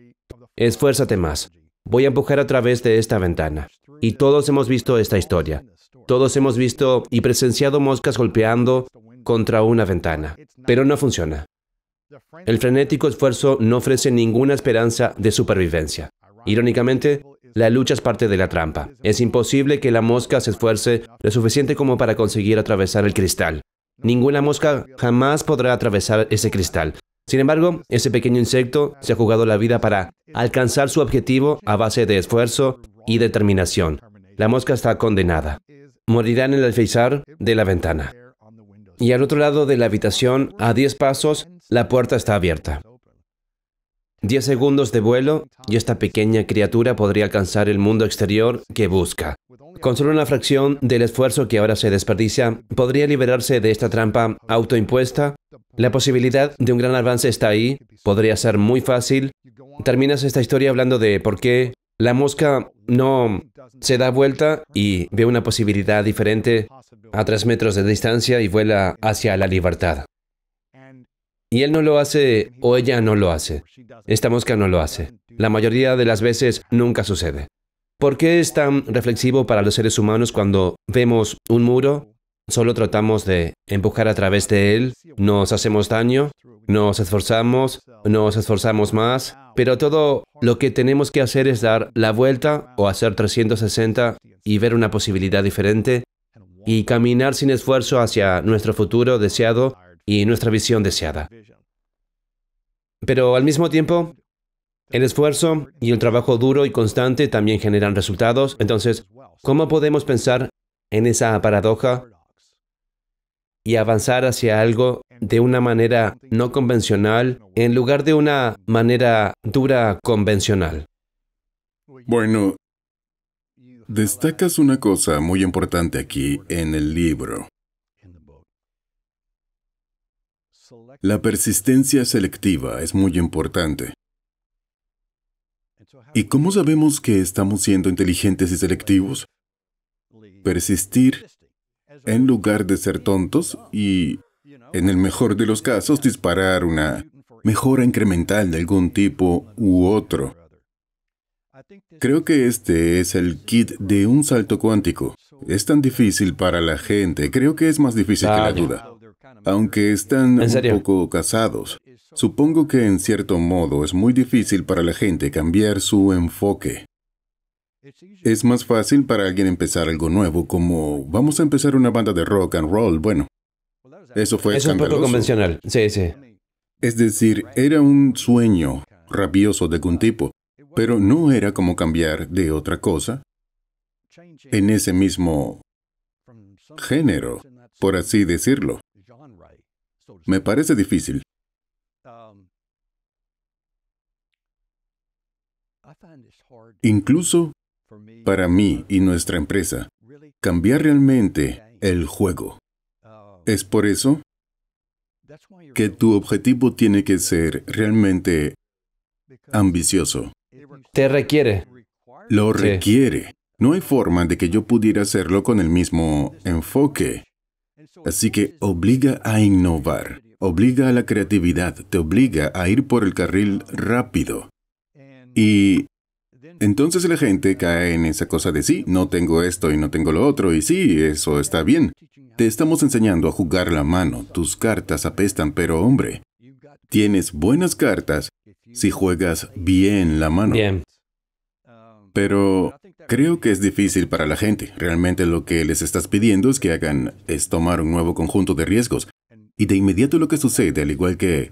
Esfuérzate más. Voy a empujar a través de esta ventana. Y todos hemos visto esta historia. Todos hemos visto y presenciado moscas golpeando contra una ventana. Pero no funciona. El frenético esfuerzo no ofrece ninguna esperanza de supervivencia. Irónicamente, la lucha es parte de la trampa. Es imposible que la mosca se esfuerce lo suficiente como para conseguir atravesar el cristal. Ninguna mosca jamás podrá atravesar ese cristal. Sin embargo, ese pequeño insecto se ha jugado la vida para alcanzar su objetivo a base de esfuerzo y determinación. La mosca está condenada. Morirá en el alféizar de la ventana. Y al otro lado de la habitación, a 10 pasos, la puerta está abierta. 10 segundos de vuelo y esta pequeña criatura podría alcanzar el mundo exterior que busca. Con solo una fracción del esfuerzo que ahora se desperdicia, podría liberarse de esta trampa autoimpuesta la posibilidad de un gran avance está ahí, podría ser muy fácil. Terminas esta historia hablando de por qué la mosca no se da vuelta y ve una posibilidad diferente a tres metros de distancia y vuela hacia la libertad. Y él no lo hace o ella no lo hace. Esta mosca no lo hace. La mayoría de las veces nunca sucede. ¿Por qué es tan reflexivo para los seres humanos cuando vemos un muro Solo tratamos de empujar a través de él, nos hacemos daño, nos esforzamos, nos esforzamos más, pero todo lo que tenemos que hacer es dar la vuelta o hacer 360 y ver una posibilidad diferente y caminar sin esfuerzo hacia nuestro futuro deseado y nuestra visión deseada. Pero al mismo tiempo, el esfuerzo y el trabajo duro y constante también generan resultados, entonces, ¿cómo podemos pensar en esa paradoja y avanzar hacia algo de una manera no convencional en lugar de una manera dura convencional. Bueno, destacas una cosa muy importante aquí en el libro. La persistencia selectiva es muy importante. ¿Y cómo sabemos que estamos siendo inteligentes y selectivos? Persistir en lugar de ser tontos y, en el mejor de los casos, disparar una mejora incremental de algún tipo u otro. Creo que este es el kit de un salto cuántico. Es tan difícil para la gente, creo que es más difícil que la duda. Aunque están un poco casados, supongo que en cierto modo es muy difícil para la gente cambiar su enfoque. Es más fácil para alguien empezar algo nuevo, como vamos a empezar una banda de rock and roll. Bueno, eso fue es un convencional. Sí, sí. Es decir, era un sueño rabioso de algún tipo, pero no era como cambiar de otra cosa en ese mismo género, por así decirlo. Me parece difícil. Incluso para mí y nuestra empresa cambiar realmente el juego. Es por eso que tu objetivo tiene que ser realmente ambicioso. Te requiere. Lo requiere. No hay forma de que yo pudiera hacerlo con el mismo enfoque. Así que obliga a innovar, obliga a la creatividad, te obliga a ir por el carril rápido. Y entonces la gente cae en esa cosa de sí, no tengo esto y no tengo lo otro, y sí, eso está bien. Te estamos enseñando a jugar la mano, tus cartas apestan, pero hombre, tienes buenas cartas si juegas bien la mano. Pero creo que es difícil para la gente. Realmente lo que les estás pidiendo es que hagan es tomar un nuevo conjunto de riesgos. Y de inmediato lo que sucede, al igual que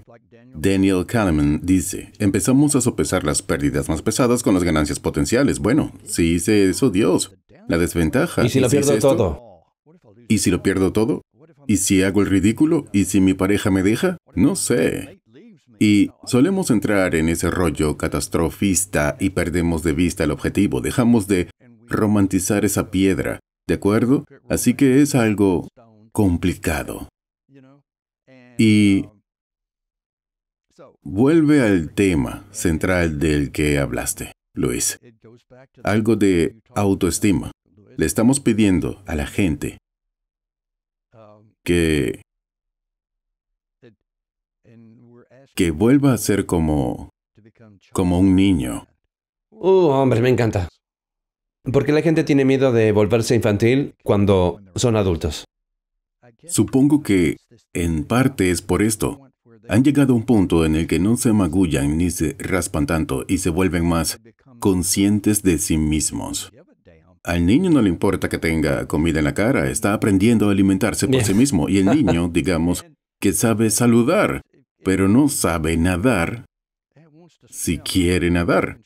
Daniel Kahneman dice, empezamos a sopesar las pérdidas más pesadas con las ganancias potenciales. Bueno, si hice eso, Dios, la desventaja. ¿Y si lo pierdo todo? ¿Y si lo pierdo todo? ¿Y si hago el ridículo? ¿Y si mi pareja me deja? No sé. Y solemos entrar en ese rollo catastrofista y perdemos de vista el objetivo, dejamos de romantizar esa piedra, ¿de acuerdo? Así que es algo complicado. Y Vuelve al tema central del que hablaste, Luis. Algo de autoestima. Le estamos pidiendo a la gente que que vuelva a ser como como un niño. Oh, hombre, me encanta. Porque la gente tiene miedo de volverse infantil cuando son adultos? Supongo que en parte es por esto. Han llegado a un punto en el que no se magullan ni se raspan tanto y se vuelven más conscientes de sí mismos. Al niño no le importa que tenga comida en la cara, está aprendiendo a alimentarse por sí mismo y el niño, digamos, que sabe saludar, pero no sabe nadar si quiere nadar.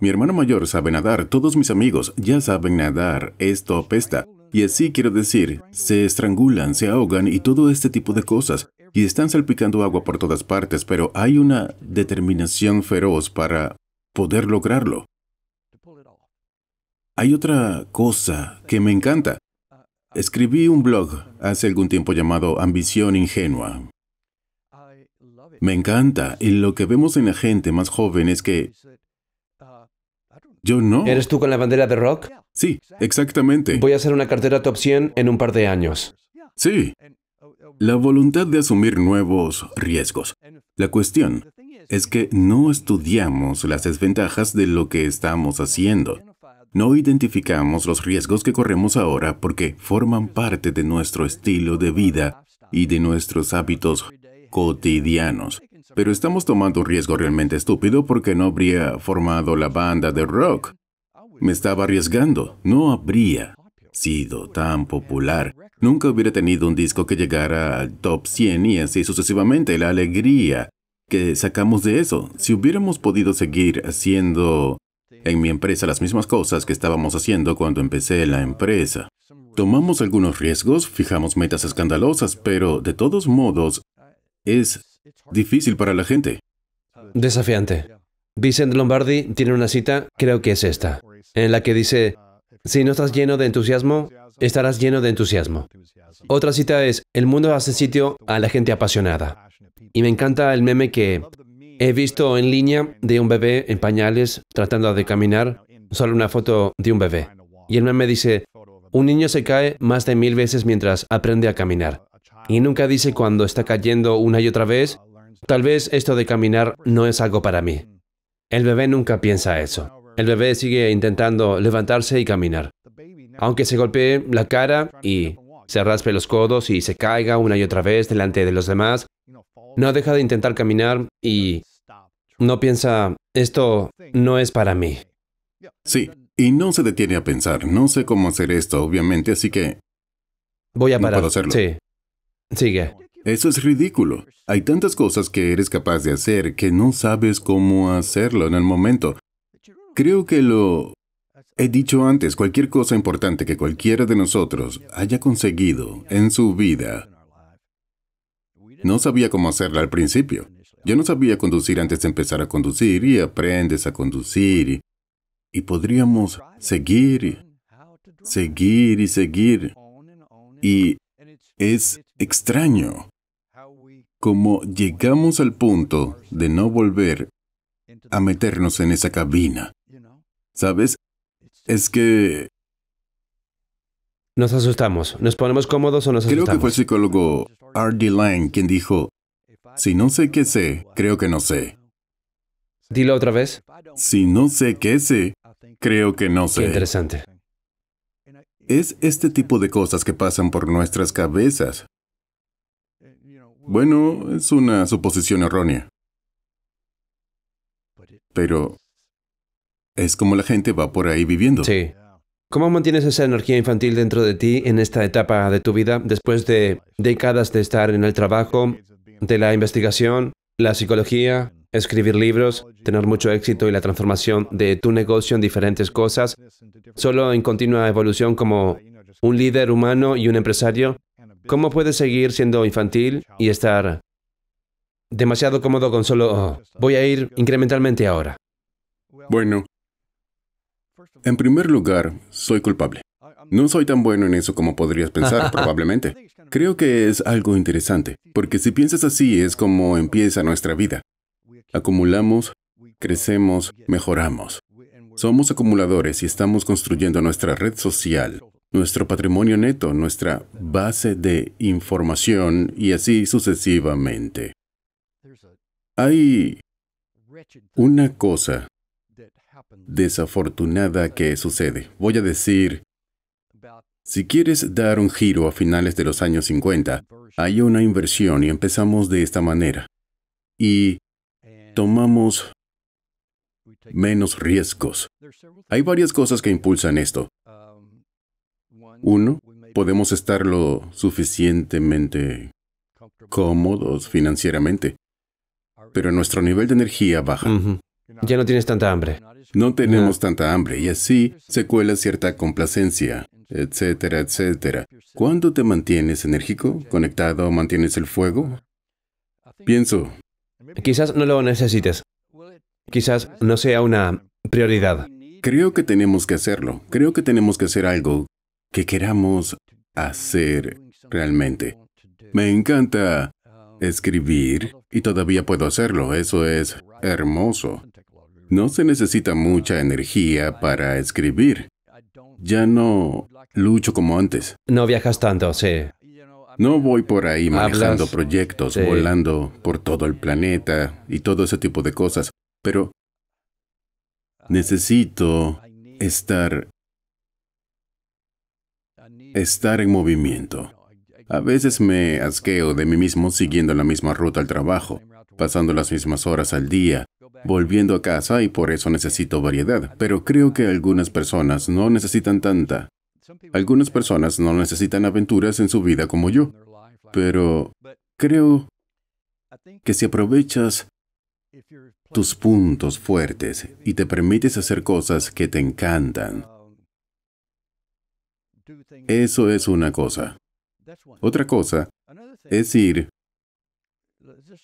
Mi hermano mayor sabe nadar, todos mis amigos ya saben nadar, esto apesta. Y así quiero decir, se estrangulan, se ahogan y todo este tipo de cosas. Y están salpicando agua por todas partes, pero hay una determinación feroz para poder lograrlo. Hay otra cosa que me encanta. Escribí un blog hace algún tiempo llamado Ambición Ingenua. Me encanta y lo que vemos en la gente más joven es que... Uh, yo no. ¿Eres tú con la bandera de rock? Sí, exactamente. Voy a hacer una cartera top 100 en un par de años. Sí. La voluntad de asumir nuevos riesgos. La cuestión es que no estudiamos las desventajas de lo que estamos haciendo. No identificamos los riesgos que corremos ahora porque forman parte de nuestro estilo de vida y de nuestros hábitos cotidianos. Pero estamos tomando un riesgo realmente estúpido porque no habría formado la banda de rock me estaba arriesgando. No habría sido tan popular. Nunca hubiera tenido un disco que llegara al top 100 y así sucesivamente. La alegría que sacamos de eso. Si hubiéramos podido seguir haciendo en mi empresa las mismas cosas que estábamos haciendo cuando empecé la empresa. Tomamos algunos riesgos, fijamos metas escandalosas, pero de todos modos es difícil para la gente. Desafiante. Vicente Lombardi tiene una cita, creo que es esta en la que dice, si no estás lleno de entusiasmo, estarás lleno de entusiasmo. Otra cita es, el mundo hace sitio a la gente apasionada. Y me encanta el meme que he visto en línea de un bebé en pañales tratando de caminar, solo una foto de un bebé. Y el meme dice, un niño se cae más de mil veces mientras aprende a caminar. Y nunca dice cuando está cayendo una y otra vez, tal vez esto de caminar no es algo para mí. El bebé nunca piensa eso. El bebé sigue intentando levantarse y caminar. Aunque se golpee la cara y se raspe los codos y se caiga una y otra vez delante de los demás, no deja de intentar caminar y no piensa, esto no es para mí. Sí, y no se detiene a pensar, no sé cómo hacer esto, obviamente, así que... Voy a parar. Sí. Sigue. Eso es ridículo. Hay tantas cosas que eres capaz de hacer que no sabes cómo hacerlo en el momento. Creo que lo he dicho antes, cualquier cosa importante que cualquiera de nosotros haya conseguido en su vida, no sabía cómo hacerla al principio. Yo no sabía conducir antes de empezar a conducir y aprendes a conducir y, podríamos seguir, seguir y seguir. Y es extraño cómo llegamos al punto de no volver a meternos en esa cabina. ¿Sabes? Es que... Nos asustamos. ¿Nos ponemos cómodos o nos asustamos? Creo que fue el psicólogo R.D. Lang quien dijo, si no sé qué sé, creo que no sé. Dilo otra vez. Si no sé qué sé, creo que no sé. interesante. Es este tipo de cosas que pasan por nuestras cabezas. Bueno, es una suposición errónea. Pero es como la gente va por ahí viviendo. Sí. ¿Cómo mantienes esa energía infantil dentro de ti en esta etapa de tu vida después de décadas de estar en el trabajo, de la investigación, la psicología, escribir libros, tener mucho éxito y la transformación de tu negocio en diferentes cosas, solo en continua evolución como un líder humano y un empresario? ¿Cómo puedes seguir siendo infantil y estar demasiado cómodo con solo oh, voy a ir incrementalmente ahora? Bueno, en primer lugar, soy culpable. No soy tan bueno en eso como podrías pensar, probablemente. Creo que es algo interesante, porque si piensas así es como empieza nuestra vida. Acumulamos, crecemos, mejoramos. Somos acumuladores y estamos construyendo nuestra red social, nuestro patrimonio neto, nuestra base de información y así sucesivamente. Hay una cosa desafortunada que sucede. Voy a decir, si quieres dar un giro a finales de los años 50, hay una inversión y empezamos de esta manera. Y tomamos menos riesgos. Hay varias cosas que impulsan esto. Uno, podemos estar lo suficientemente cómodos financieramente, pero nuestro nivel de energía baja. Ya no tienes tanta hambre. No tenemos ah. tanta hambre y así se cuela cierta complacencia, etcétera, etcétera. ¿Cuándo te mantienes enérgico, conectado, mantienes el fuego? Pienso. Quizás no lo necesites. Quizás no sea una prioridad. Creo que tenemos que hacerlo. Creo que tenemos que hacer algo que queramos hacer realmente. Me encanta escribir y todavía puedo hacerlo. Eso es hermoso. No se necesita mucha energía para escribir. Ya no lucho como antes. No viajas tanto, sí. No voy por ahí manejando proyectos, volando por todo el planeta y todo ese tipo de cosas, pero necesito estar estar en movimiento. A veces me asqueo de mí mismo siguiendo la misma ruta al trabajo, pasando las mismas horas al día, volviendo a casa y por eso necesito variedad, pero creo que algunas personas no necesitan tanta. Algunas personas no necesitan aventuras en su vida como yo, pero creo que si aprovechas tus puntos fuertes y te permites hacer cosas que te encantan, eso es una cosa. Otra cosa es ir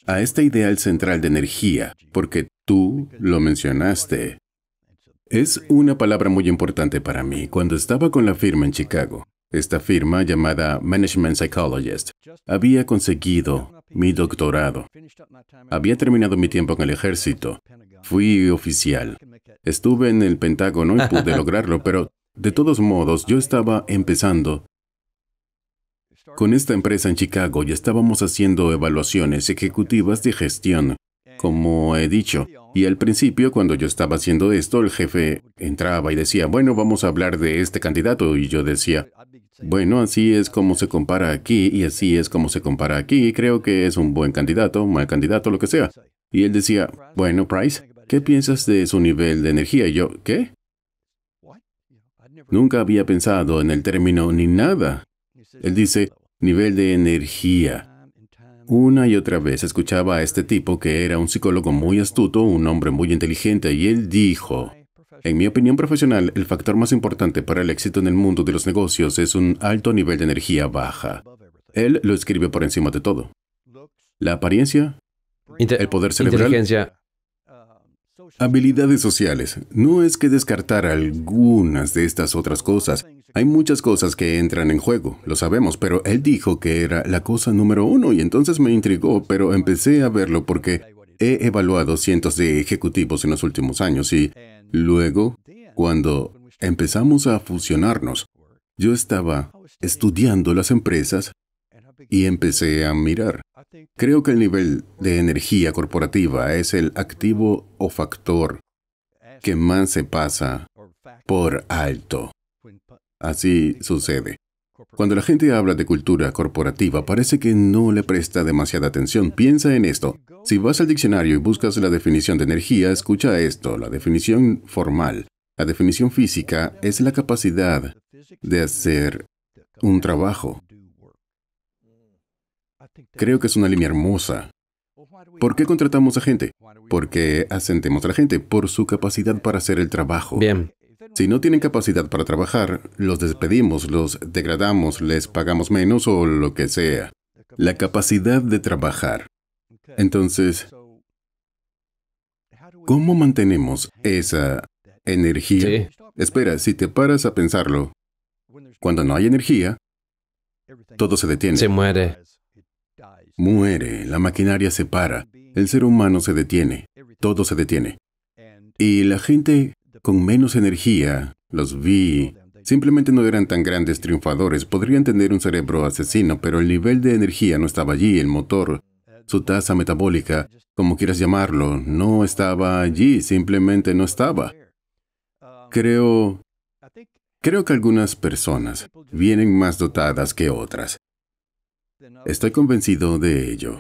a esta ideal central de energía, porque tú lo mencionaste. Es una palabra muy importante para mí. Cuando estaba con la firma en Chicago, esta firma llamada Management Psychologist, había conseguido mi doctorado. Había terminado mi tiempo en el ejército. Fui oficial. Estuve en el Pentágono y pude lograrlo, pero de todos modos yo estaba empezando con esta empresa en Chicago ya estábamos haciendo evaluaciones ejecutivas de gestión, como he dicho. Y al principio, cuando yo estaba haciendo esto, el jefe entraba y decía, bueno, vamos a hablar de este candidato. Y yo decía, bueno, así es como se compara aquí y así es como se compara aquí. Creo que es un buen candidato, mal candidato, lo que sea. Y él decía, bueno, Price, ¿qué piensas de su nivel de energía? Y yo, ¿qué? Nunca había pensado en el término ni nada. Él dice, nivel de energía. Una y otra vez escuchaba a este tipo que era un psicólogo muy astuto, un hombre muy inteligente, y él dijo, en mi opinión profesional, el factor más importante para el éxito en el mundo de los negocios es un alto nivel de energía baja. Él lo escribe por encima de todo. La apariencia, el poder cerebral, habilidades sociales. No es que descartar algunas de estas otras cosas, hay muchas cosas que entran en juego, lo sabemos, pero él dijo que era la cosa número uno y entonces me intrigó, pero empecé a verlo porque he evaluado cientos de ejecutivos en los últimos años y luego, cuando empezamos a fusionarnos, yo estaba estudiando las empresas y empecé a mirar. Creo que el nivel de energía corporativa es el activo o factor que más se pasa por alto. Así sucede. Cuando la gente habla de cultura corporativa, parece que no le presta demasiada atención. Piensa en esto. Si vas al diccionario y buscas la definición de energía, escucha esto. La definición formal, la definición física, es la capacidad de hacer un trabajo. Creo que es una línea hermosa. ¿Por qué contratamos a gente? Porque qué asentemos a la gente? Por su capacidad para hacer el trabajo. Bien. Si no tienen capacidad para trabajar, los despedimos, los degradamos, les pagamos menos o lo que sea. La capacidad de trabajar. Entonces, ¿cómo mantenemos esa energía? Espera, si te paras a pensarlo, cuando no hay energía, todo se detiene. Se muere. Muere, la maquinaria se para, el ser humano se detiene, todo se detiene. Y la gente con menos energía, los vi. Simplemente no eran tan grandes triunfadores, podrían tener un cerebro asesino, pero el nivel de energía no estaba allí, el motor, su tasa metabólica, como quieras llamarlo, no estaba allí, simplemente no estaba. Creo... Creo que algunas personas vienen más dotadas que otras. Estoy convencido de ello.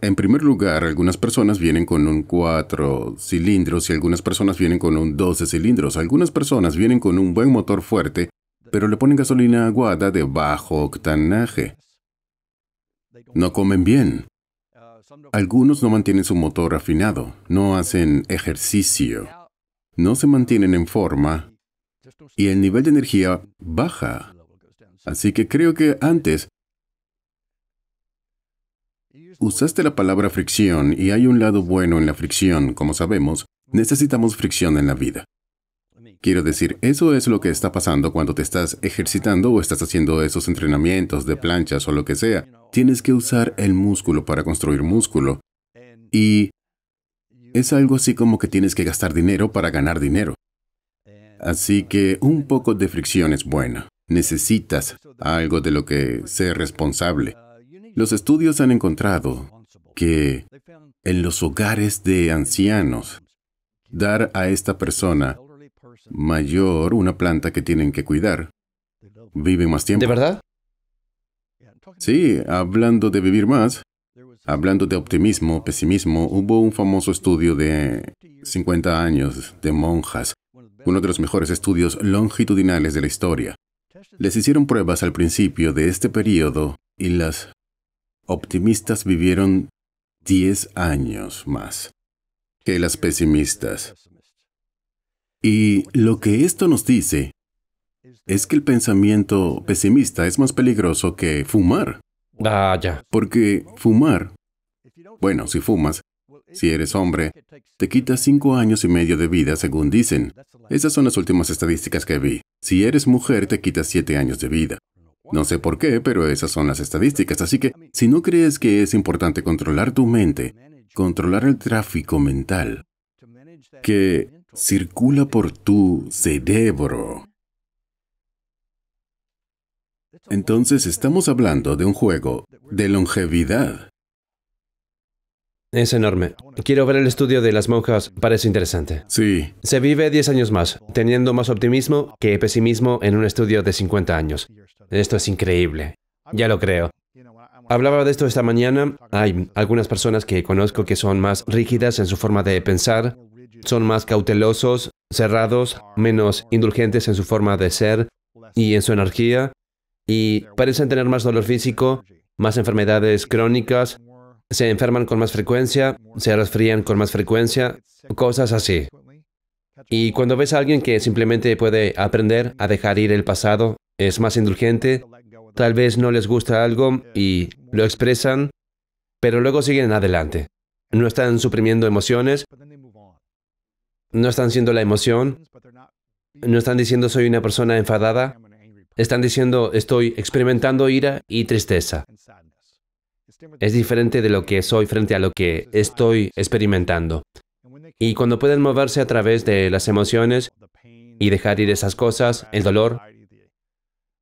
En primer lugar, algunas personas vienen con un cuatro cilindros y algunas personas vienen con un 12 cilindros. Algunas personas vienen con un buen motor fuerte, pero le ponen gasolina aguada de bajo octanaje. No comen bien. Algunos no mantienen su motor afinado, no hacen ejercicio, no se mantienen en forma y el nivel de energía baja. Así que creo que antes Usaste la palabra fricción y hay un lado bueno en la fricción, como sabemos, necesitamos fricción en la vida. Quiero decir, eso es lo que está pasando cuando te estás ejercitando o estás haciendo esos entrenamientos de planchas o lo que sea. Tienes que usar el músculo para construir músculo. Y es algo así como que tienes que gastar dinero para ganar dinero. Así que un poco de fricción es buena. Necesitas algo de lo que sea responsable. Los estudios han encontrado que en los hogares de ancianos, dar a esta persona mayor una planta que tienen que cuidar, vive más tiempo. ¿De verdad? Sí, hablando de vivir más, hablando de optimismo, pesimismo, hubo un famoso estudio de 50 años de monjas, uno de los mejores estudios longitudinales de la historia. Les hicieron pruebas al principio de este periodo y las optimistas vivieron 10 años más que las pesimistas. Y lo que esto nos dice es que el pensamiento pesimista es más peligroso que fumar. Ah, ya. Porque fumar, bueno, si fumas, si eres hombre, te quitas cinco años y medio de vida, según dicen. Esas son las últimas estadísticas que vi. Si eres mujer, te quitas siete años de vida. No sé por qué, pero esas son las estadísticas. Así que si no crees que es importante controlar tu mente, controlar el tráfico mental que circula por tu cerebro, entonces estamos hablando de un juego de longevidad. Es enorme. Quiero ver el estudio de las monjas, parece interesante. Sí. Se vive 10 años más, teniendo más optimismo que pesimismo en un estudio de 50 años. Esto es increíble. Ya lo creo. Hablaba de esto esta mañana. Hay algunas personas que conozco que son más rígidas en su forma de pensar, son más cautelosos, cerrados, menos indulgentes en su forma de ser y en su energía, y parecen tener más dolor físico, más enfermedades crónicas, se enferman con más frecuencia, se resfrían con más frecuencia, cosas así. Y cuando ves a alguien que simplemente puede aprender a dejar ir el pasado, es más indulgente, tal vez no les gusta algo y lo expresan, pero luego siguen adelante. No están suprimiendo emociones, no están siendo la emoción, no están diciendo soy una persona enfadada, están diciendo estoy experimentando ira y tristeza es diferente de lo que soy frente a lo que estoy experimentando. Y cuando pueden moverse a través de las emociones y dejar ir esas cosas, el dolor,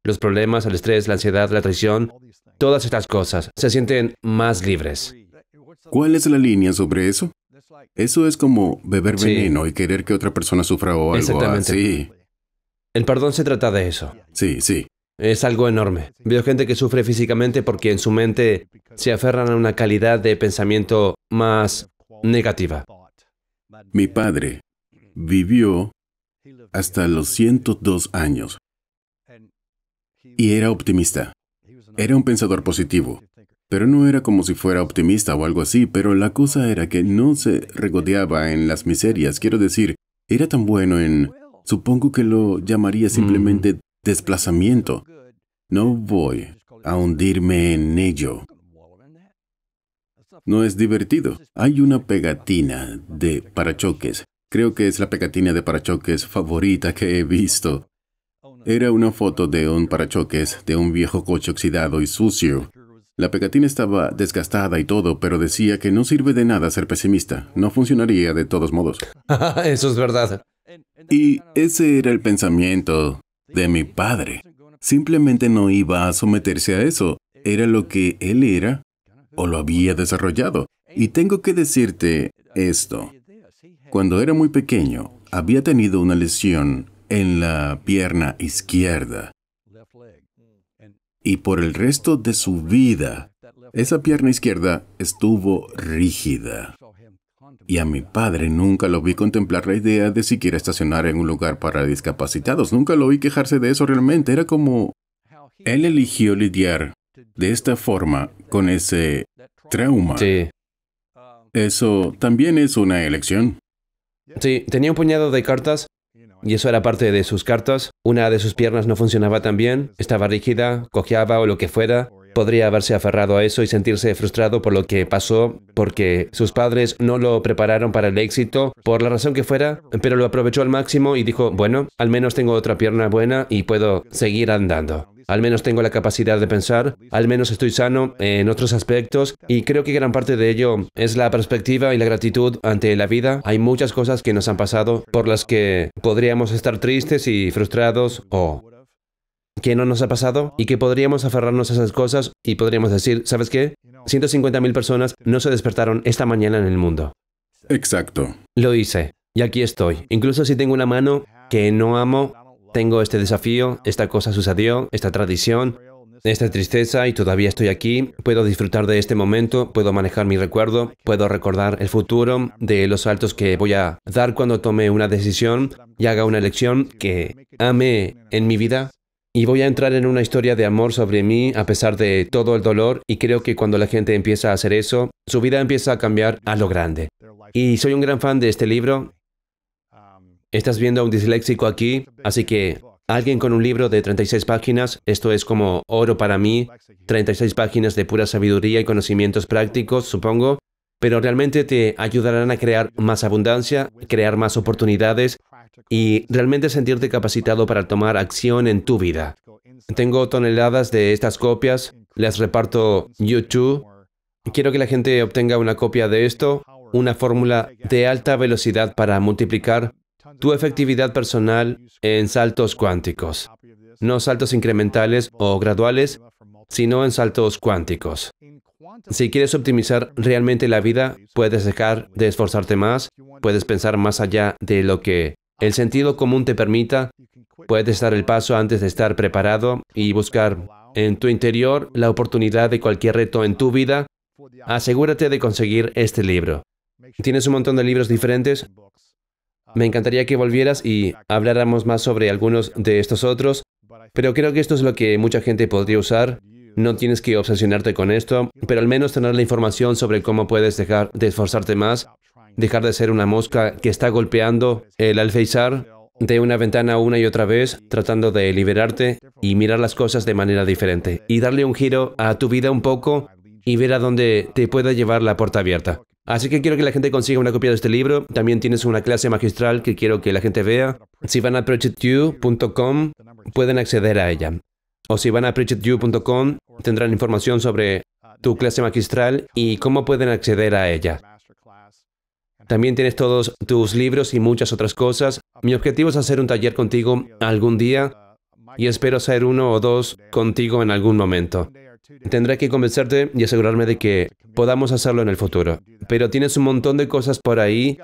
los problemas, el estrés, la ansiedad, la traición, todas estas cosas, se sienten más libres. ¿Cuál es la línea sobre eso? Eso es como beber veneno y querer que otra persona sufra o algo Exactamente. El perdón se trata de eso. Sí, sí. Es algo enorme. Veo gente que sufre físicamente porque en su mente se aferran a una calidad de pensamiento más negativa. Mi padre vivió hasta los 102 años y era optimista. Era un pensador positivo, pero no era como si fuera optimista o algo así, pero la cosa era que no se regodeaba en las miserias. Quiero decir, era tan bueno en... Supongo que lo llamaría mm. simplemente desplazamiento. No voy a hundirme en ello. No es divertido. Hay una pegatina de parachoques. Creo que es la pegatina de parachoques favorita que he visto. Era una foto de un parachoques de un viejo coche oxidado y sucio. La pegatina estaba desgastada y todo, pero decía que no sirve de nada ser pesimista. No funcionaría de todos modos. Eso es verdad. Y ese era el pensamiento de mi padre. Simplemente no iba a someterse a eso. Era lo que él era o lo había desarrollado. Y tengo que decirte esto. Cuando era muy pequeño, había tenido una lesión en la pierna izquierda. Y por el resto de su vida, esa pierna izquierda estuvo rígida y a mi padre nunca lo vi contemplar la idea de siquiera estacionar en un lugar para discapacitados. Nunca lo vi quejarse de eso realmente. Era como... Él eligió lidiar de esta forma con ese trauma. Sí. Eso también es una elección. Sí, tenía un puñado de cartas y eso era parte de sus cartas. Una de sus piernas no funcionaba tan bien, estaba rígida, cojeaba o lo que fuera podría haberse aferrado a eso y sentirse frustrado por lo que pasó, porque sus padres no lo prepararon para el éxito, por la razón que fuera, pero lo aprovechó al máximo y dijo, bueno, al menos tengo otra pierna buena y puedo seguir andando. Al menos tengo la capacidad de pensar, al menos estoy sano en otros aspectos y creo que gran parte de ello es la perspectiva y la gratitud ante la vida. Hay muchas cosas que nos han pasado por las que podríamos estar tristes y frustrados o que no nos ha pasado y que podríamos aferrarnos a esas cosas y podríamos decir, ¿sabes qué? 150.000 personas no se despertaron esta mañana en el mundo. Exacto. Lo hice y aquí estoy. Incluso si tengo una mano que no amo, tengo este desafío, esta cosa sucedió, esta tradición, esta tristeza y todavía estoy aquí, puedo disfrutar de este momento, puedo manejar mi recuerdo, puedo recordar el futuro de los saltos que voy a dar cuando tome una decisión y haga una elección que ame en mi vida y voy a entrar en una historia de amor sobre mí a pesar de todo el dolor y creo que cuando la gente empieza a hacer eso, su vida empieza a cambiar a lo grande. Y soy un gran fan de este libro. Estás viendo a un disléxico aquí, así que alguien con un libro de 36 páginas, esto es como oro para mí, 36 páginas de pura sabiduría y conocimientos prácticos, supongo, pero realmente te ayudarán a crear más abundancia, crear más oportunidades y realmente sentirte capacitado para tomar acción en tu vida. Tengo toneladas de estas copias, las reparto YouTube. Quiero que la gente obtenga una copia de esto, una fórmula de alta velocidad para multiplicar tu efectividad personal en saltos cuánticos. No saltos incrementales o graduales, sino en saltos cuánticos. Si quieres optimizar realmente la vida, puedes dejar de esforzarte más, puedes pensar más allá de lo que el sentido común te permita, puedes dar el paso antes de estar preparado y buscar en tu interior la oportunidad de cualquier reto en tu vida, asegúrate de conseguir este libro. Tienes un montón de libros diferentes. Me encantaría que volvieras y habláramos más sobre algunos de estos otros, pero creo que esto es lo que mucha gente podría usar. No tienes que obsesionarte con esto, pero al menos tener la información sobre cómo puedes dejar de esforzarte más dejar de ser una mosca que está golpeando el alféizar de una ventana una y otra vez, tratando de liberarte y mirar las cosas de manera diferente y darle un giro a tu vida un poco y ver a dónde te pueda llevar la puerta abierta. Así que quiero que la gente consiga una copia de este libro. También tienes una clase magistral que quiero que la gente vea. Si van a preachityou.com pueden acceder a ella. O si van a preachityou.com tendrán información sobre tu clase magistral y cómo pueden acceder a ella. También tienes todos tus libros y muchas otras cosas. Mi objetivo es hacer un taller contigo algún día y espero hacer uno o dos contigo en algún momento. Tendré que convencerte y asegurarme de que podamos hacerlo en el futuro. Pero tienes un montón de cosas por ahí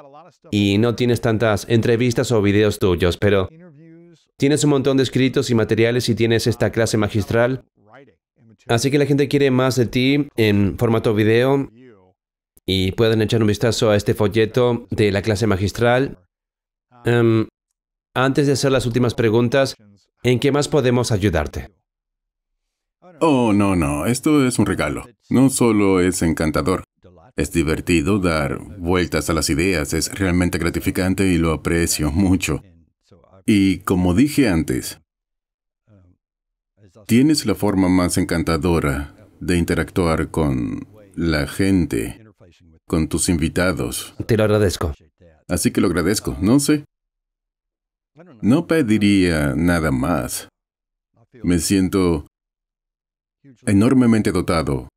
y no tienes tantas entrevistas o videos tuyos, pero tienes un montón de escritos y materiales y tienes esta clase magistral. Así que la gente quiere más de ti en formato video y pueden echar un vistazo a este folleto de la clase magistral. Em, antes de hacer las últimas preguntas, ¿en qué más podemos ayudarte? Oh, no, no, esto es un regalo. No solo es encantador, es divertido dar vueltas a las ideas, es realmente gratificante y lo aprecio mucho. Y como dije antes, tienes la forma más encantadora de interactuar con la gente con tus invitados. Te lo agradezco. Así que lo agradezco, no sé. No pediría nada más. Me siento enormemente dotado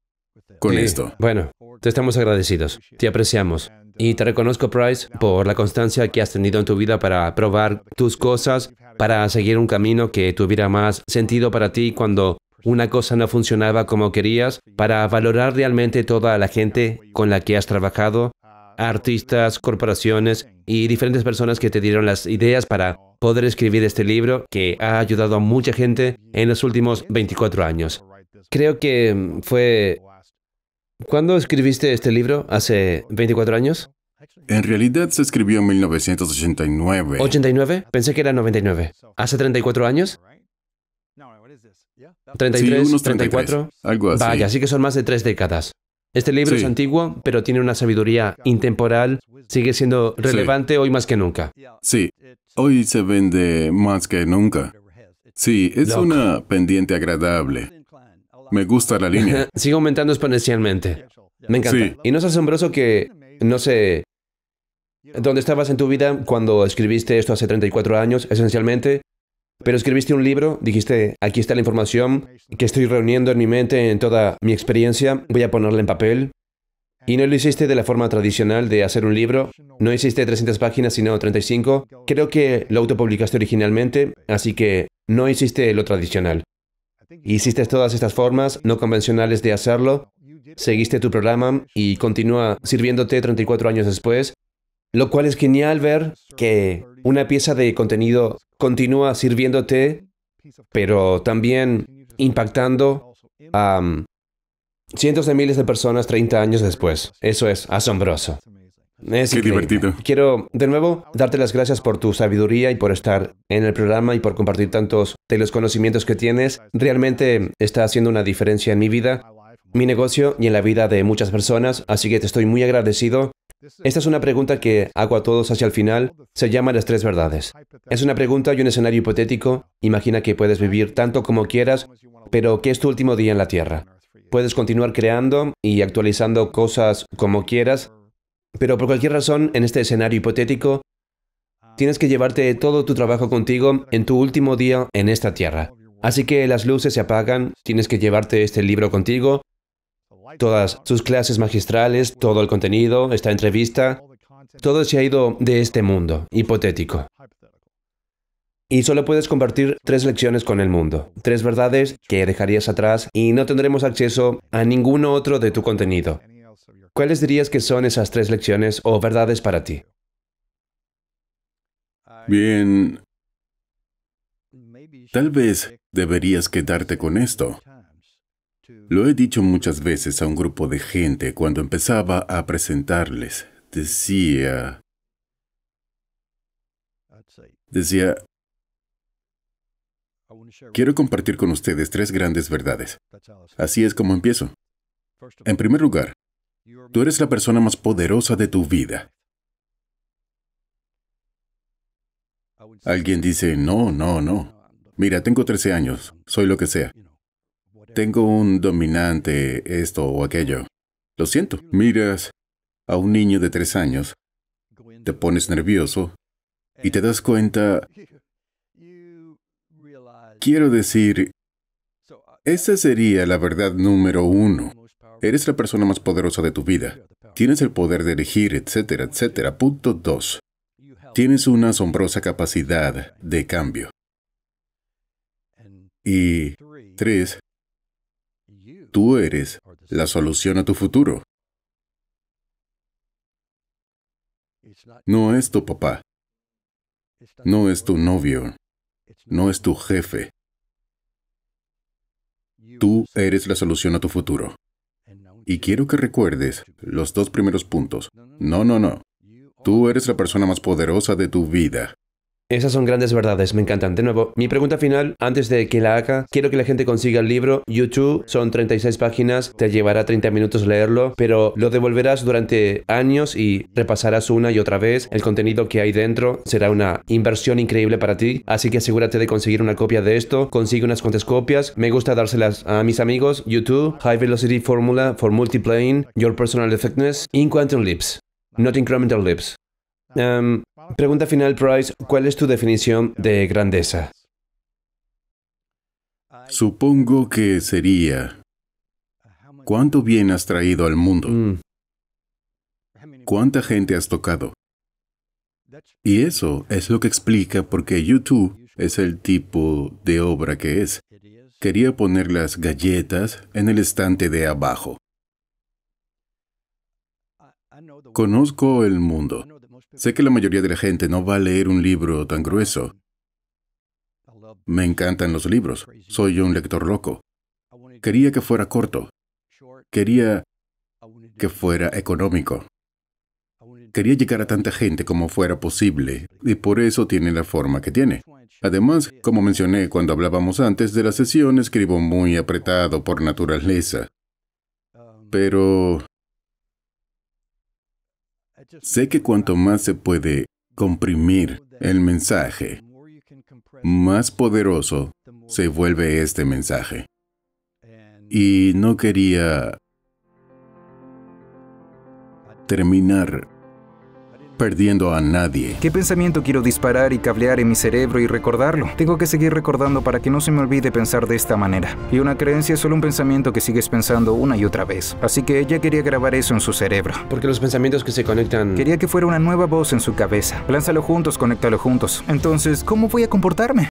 con esto. Bueno, te estamos agradecidos, te apreciamos. Y te reconozco, Price, por la constancia que has tenido en tu vida para probar tus cosas, para seguir un camino que tuviera más sentido para ti cuando una cosa no funcionaba como querías, para valorar realmente toda la gente con la que has trabajado, artistas, corporaciones y diferentes personas que te dieron las ideas para poder escribir este libro que ha ayudado a mucha gente en los últimos 24 años. Creo que mm, fue... ¿Cuándo escribiste este libro? ¿Hace 24 años? En realidad se escribió en 1989. ¿89? Pensé que era 99. ¿Hace 34 años? 33, 34. Algo así. Vaya, así que son más de tres décadas. Este libro es antiguo, pero tiene una sabiduría intemporal, sigue siendo relevante hoy más que nunca. Sí, hoy se vende más que nunca. Sí, es una pendiente agradable. Me gusta la línea. sigue aumentando exponencialmente. Me encanta. Y no es asombroso que, no sé, dónde estabas en tu vida cuando escribiste esto hace 34 años, esencialmente, pero escribiste un libro, dijiste, aquí está la información que estoy reuniendo en mi mente en toda mi experiencia, voy a ponerla en papel. Y no lo hiciste de la forma tradicional de hacer un libro, no hiciste 300 páginas, sino 35. Creo que lo autopublicaste originalmente, así que no hiciste lo tradicional. Hiciste todas estas formas no convencionales de hacerlo, seguiste tu programa y continúa sirviéndote 34 años después lo cual es genial ver que una pieza de contenido continúa sirviéndote, pero también impactando a um, cientos de miles de personas 30 años después. Eso es asombroso. Qué divertido. Quiero de nuevo darte las gracias por tu sabiduría y por estar en el programa y por compartir tantos de los conocimientos que tienes. Realmente está haciendo una diferencia en mi vida, mi negocio y en la vida de muchas personas, así que te estoy muy agradecido esta es una pregunta que hago a todos hacia el final. Se llama las tres verdades. Es una pregunta y un escenario hipotético. Imagina que puedes vivir tanto como quieras, pero que es tu último día en la Tierra. Puedes continuar creando y actualizando cosas como quieras, pero por cualquier razón, en este escenario hipotético, tienes que llevarte todo tu trabajo contigo en tu último día en esta Tierra. Así que las luces se apagan, tienes que llevarte este libro contigo, Todas sus clases magistrales, todo el contenido, esta entrevista, todo se ha ido de este mundo, hipotético. Y solo puedes compartir tres lecciones con el mundo, tres verdades que dejarías atrás y no tendremos acceso a ninguno otro de tu contenido. ¿Cuáles dirías que son esas tres lecciones o verdades para ti? Bien, tal vez deberías quedarte con esto. Lo he dicho muchas veces a un grupo de gente cuando empezaba a presentarles. Decía... Decía... Quiero compartir con ustedes tres grandes verdades. Así es como empiezo. En primer lugar, tú eres la persona más poderosa de tu vida. Alguien dice, no, no, no. Mira, tengo 13 años, soy lo que sea tengo un dominante, esto o aquello. Lo siento, miras a un niño de tres años, te pones nervioso y te das cuenta... Quiero decir, esa sería la verdad número uno. Eres la persona más poderosa de tu vida. Tienes el poder de elegir, etcétera, etcétera. Punto dos. Tienes una asombrosa capacidad de cambio. Y tres, tú eres la solución a tu futuro. No es tu papá. No es tu novio. No es tu jefe. Tú eres la solución a tu futuro. Y quiero que recuerdes los dos primeros puntos. No, no, no. Tú eres la persona más poderosa de tu vida. Esas son grandes verdades, me encantan. De nuevo, mi pregunta final, antes de que la haga, quiero que la gente consiga el libro. YouTube son 36 páginas, te llevará 30 minutos leerlo, pero lo devolverás durante años y repasarás una y otra vez. El contenido que hay dentro será una inversión increíble para ti, así que asegúrate de conseguir una copia de esto, consigue unas cuantas copias. Me gusta dárselas a mis amigos. YouTube, High Velocity Formula for Multiplane, Your Personal Effectiveness, in Quantum Leaps, not Incremental Lips. Um, Pregunta final, Price. ¿Cuál es tu definición de grandeza? Supongo que sería ¿Cuánto bien has traído al mundo? Mm. ¿Cuánta gente has tocado? Y eso es lo que explica por qué YouTube es el tipo de obra que es. Quería poner las galletas en el estante de abajo. Conozco el mundo. Sé que la mayoría de la gente no va a leer un libro tan grueso. Me encantan los libros. Soy un lector loco. Quería que fuera corto. Quería que fuera económico. Quería llegar a tanta gente como fuera posible, y por eso tiene la forma que tiene. Además, como mencioné cuando hablábamos antes de la sesión, escribo muy apretado por naturaleza. Pero Sé que cuanto más se puede comprimir el mensaje, más poderoso se vuelve este mensaje. Y no quería terminar perdiendo a nadie. ¿Qué pensamiento quiero disparar y cablear en mi cerebro y recordarlo? Tengo que seguir recordando para que no se me olvide pensar de esta manera. Y una creencia es solo un pensamiento que sigues pensando una y otra vez. Así que ella quería grabar eso en su cerebro. Porque los pensamientos que se conectan... Quería que fuera una nueva voz en su cabeza. Lánzalo juntos, conéctalo juntos. Entonces, ¿cómo voy a comportarme?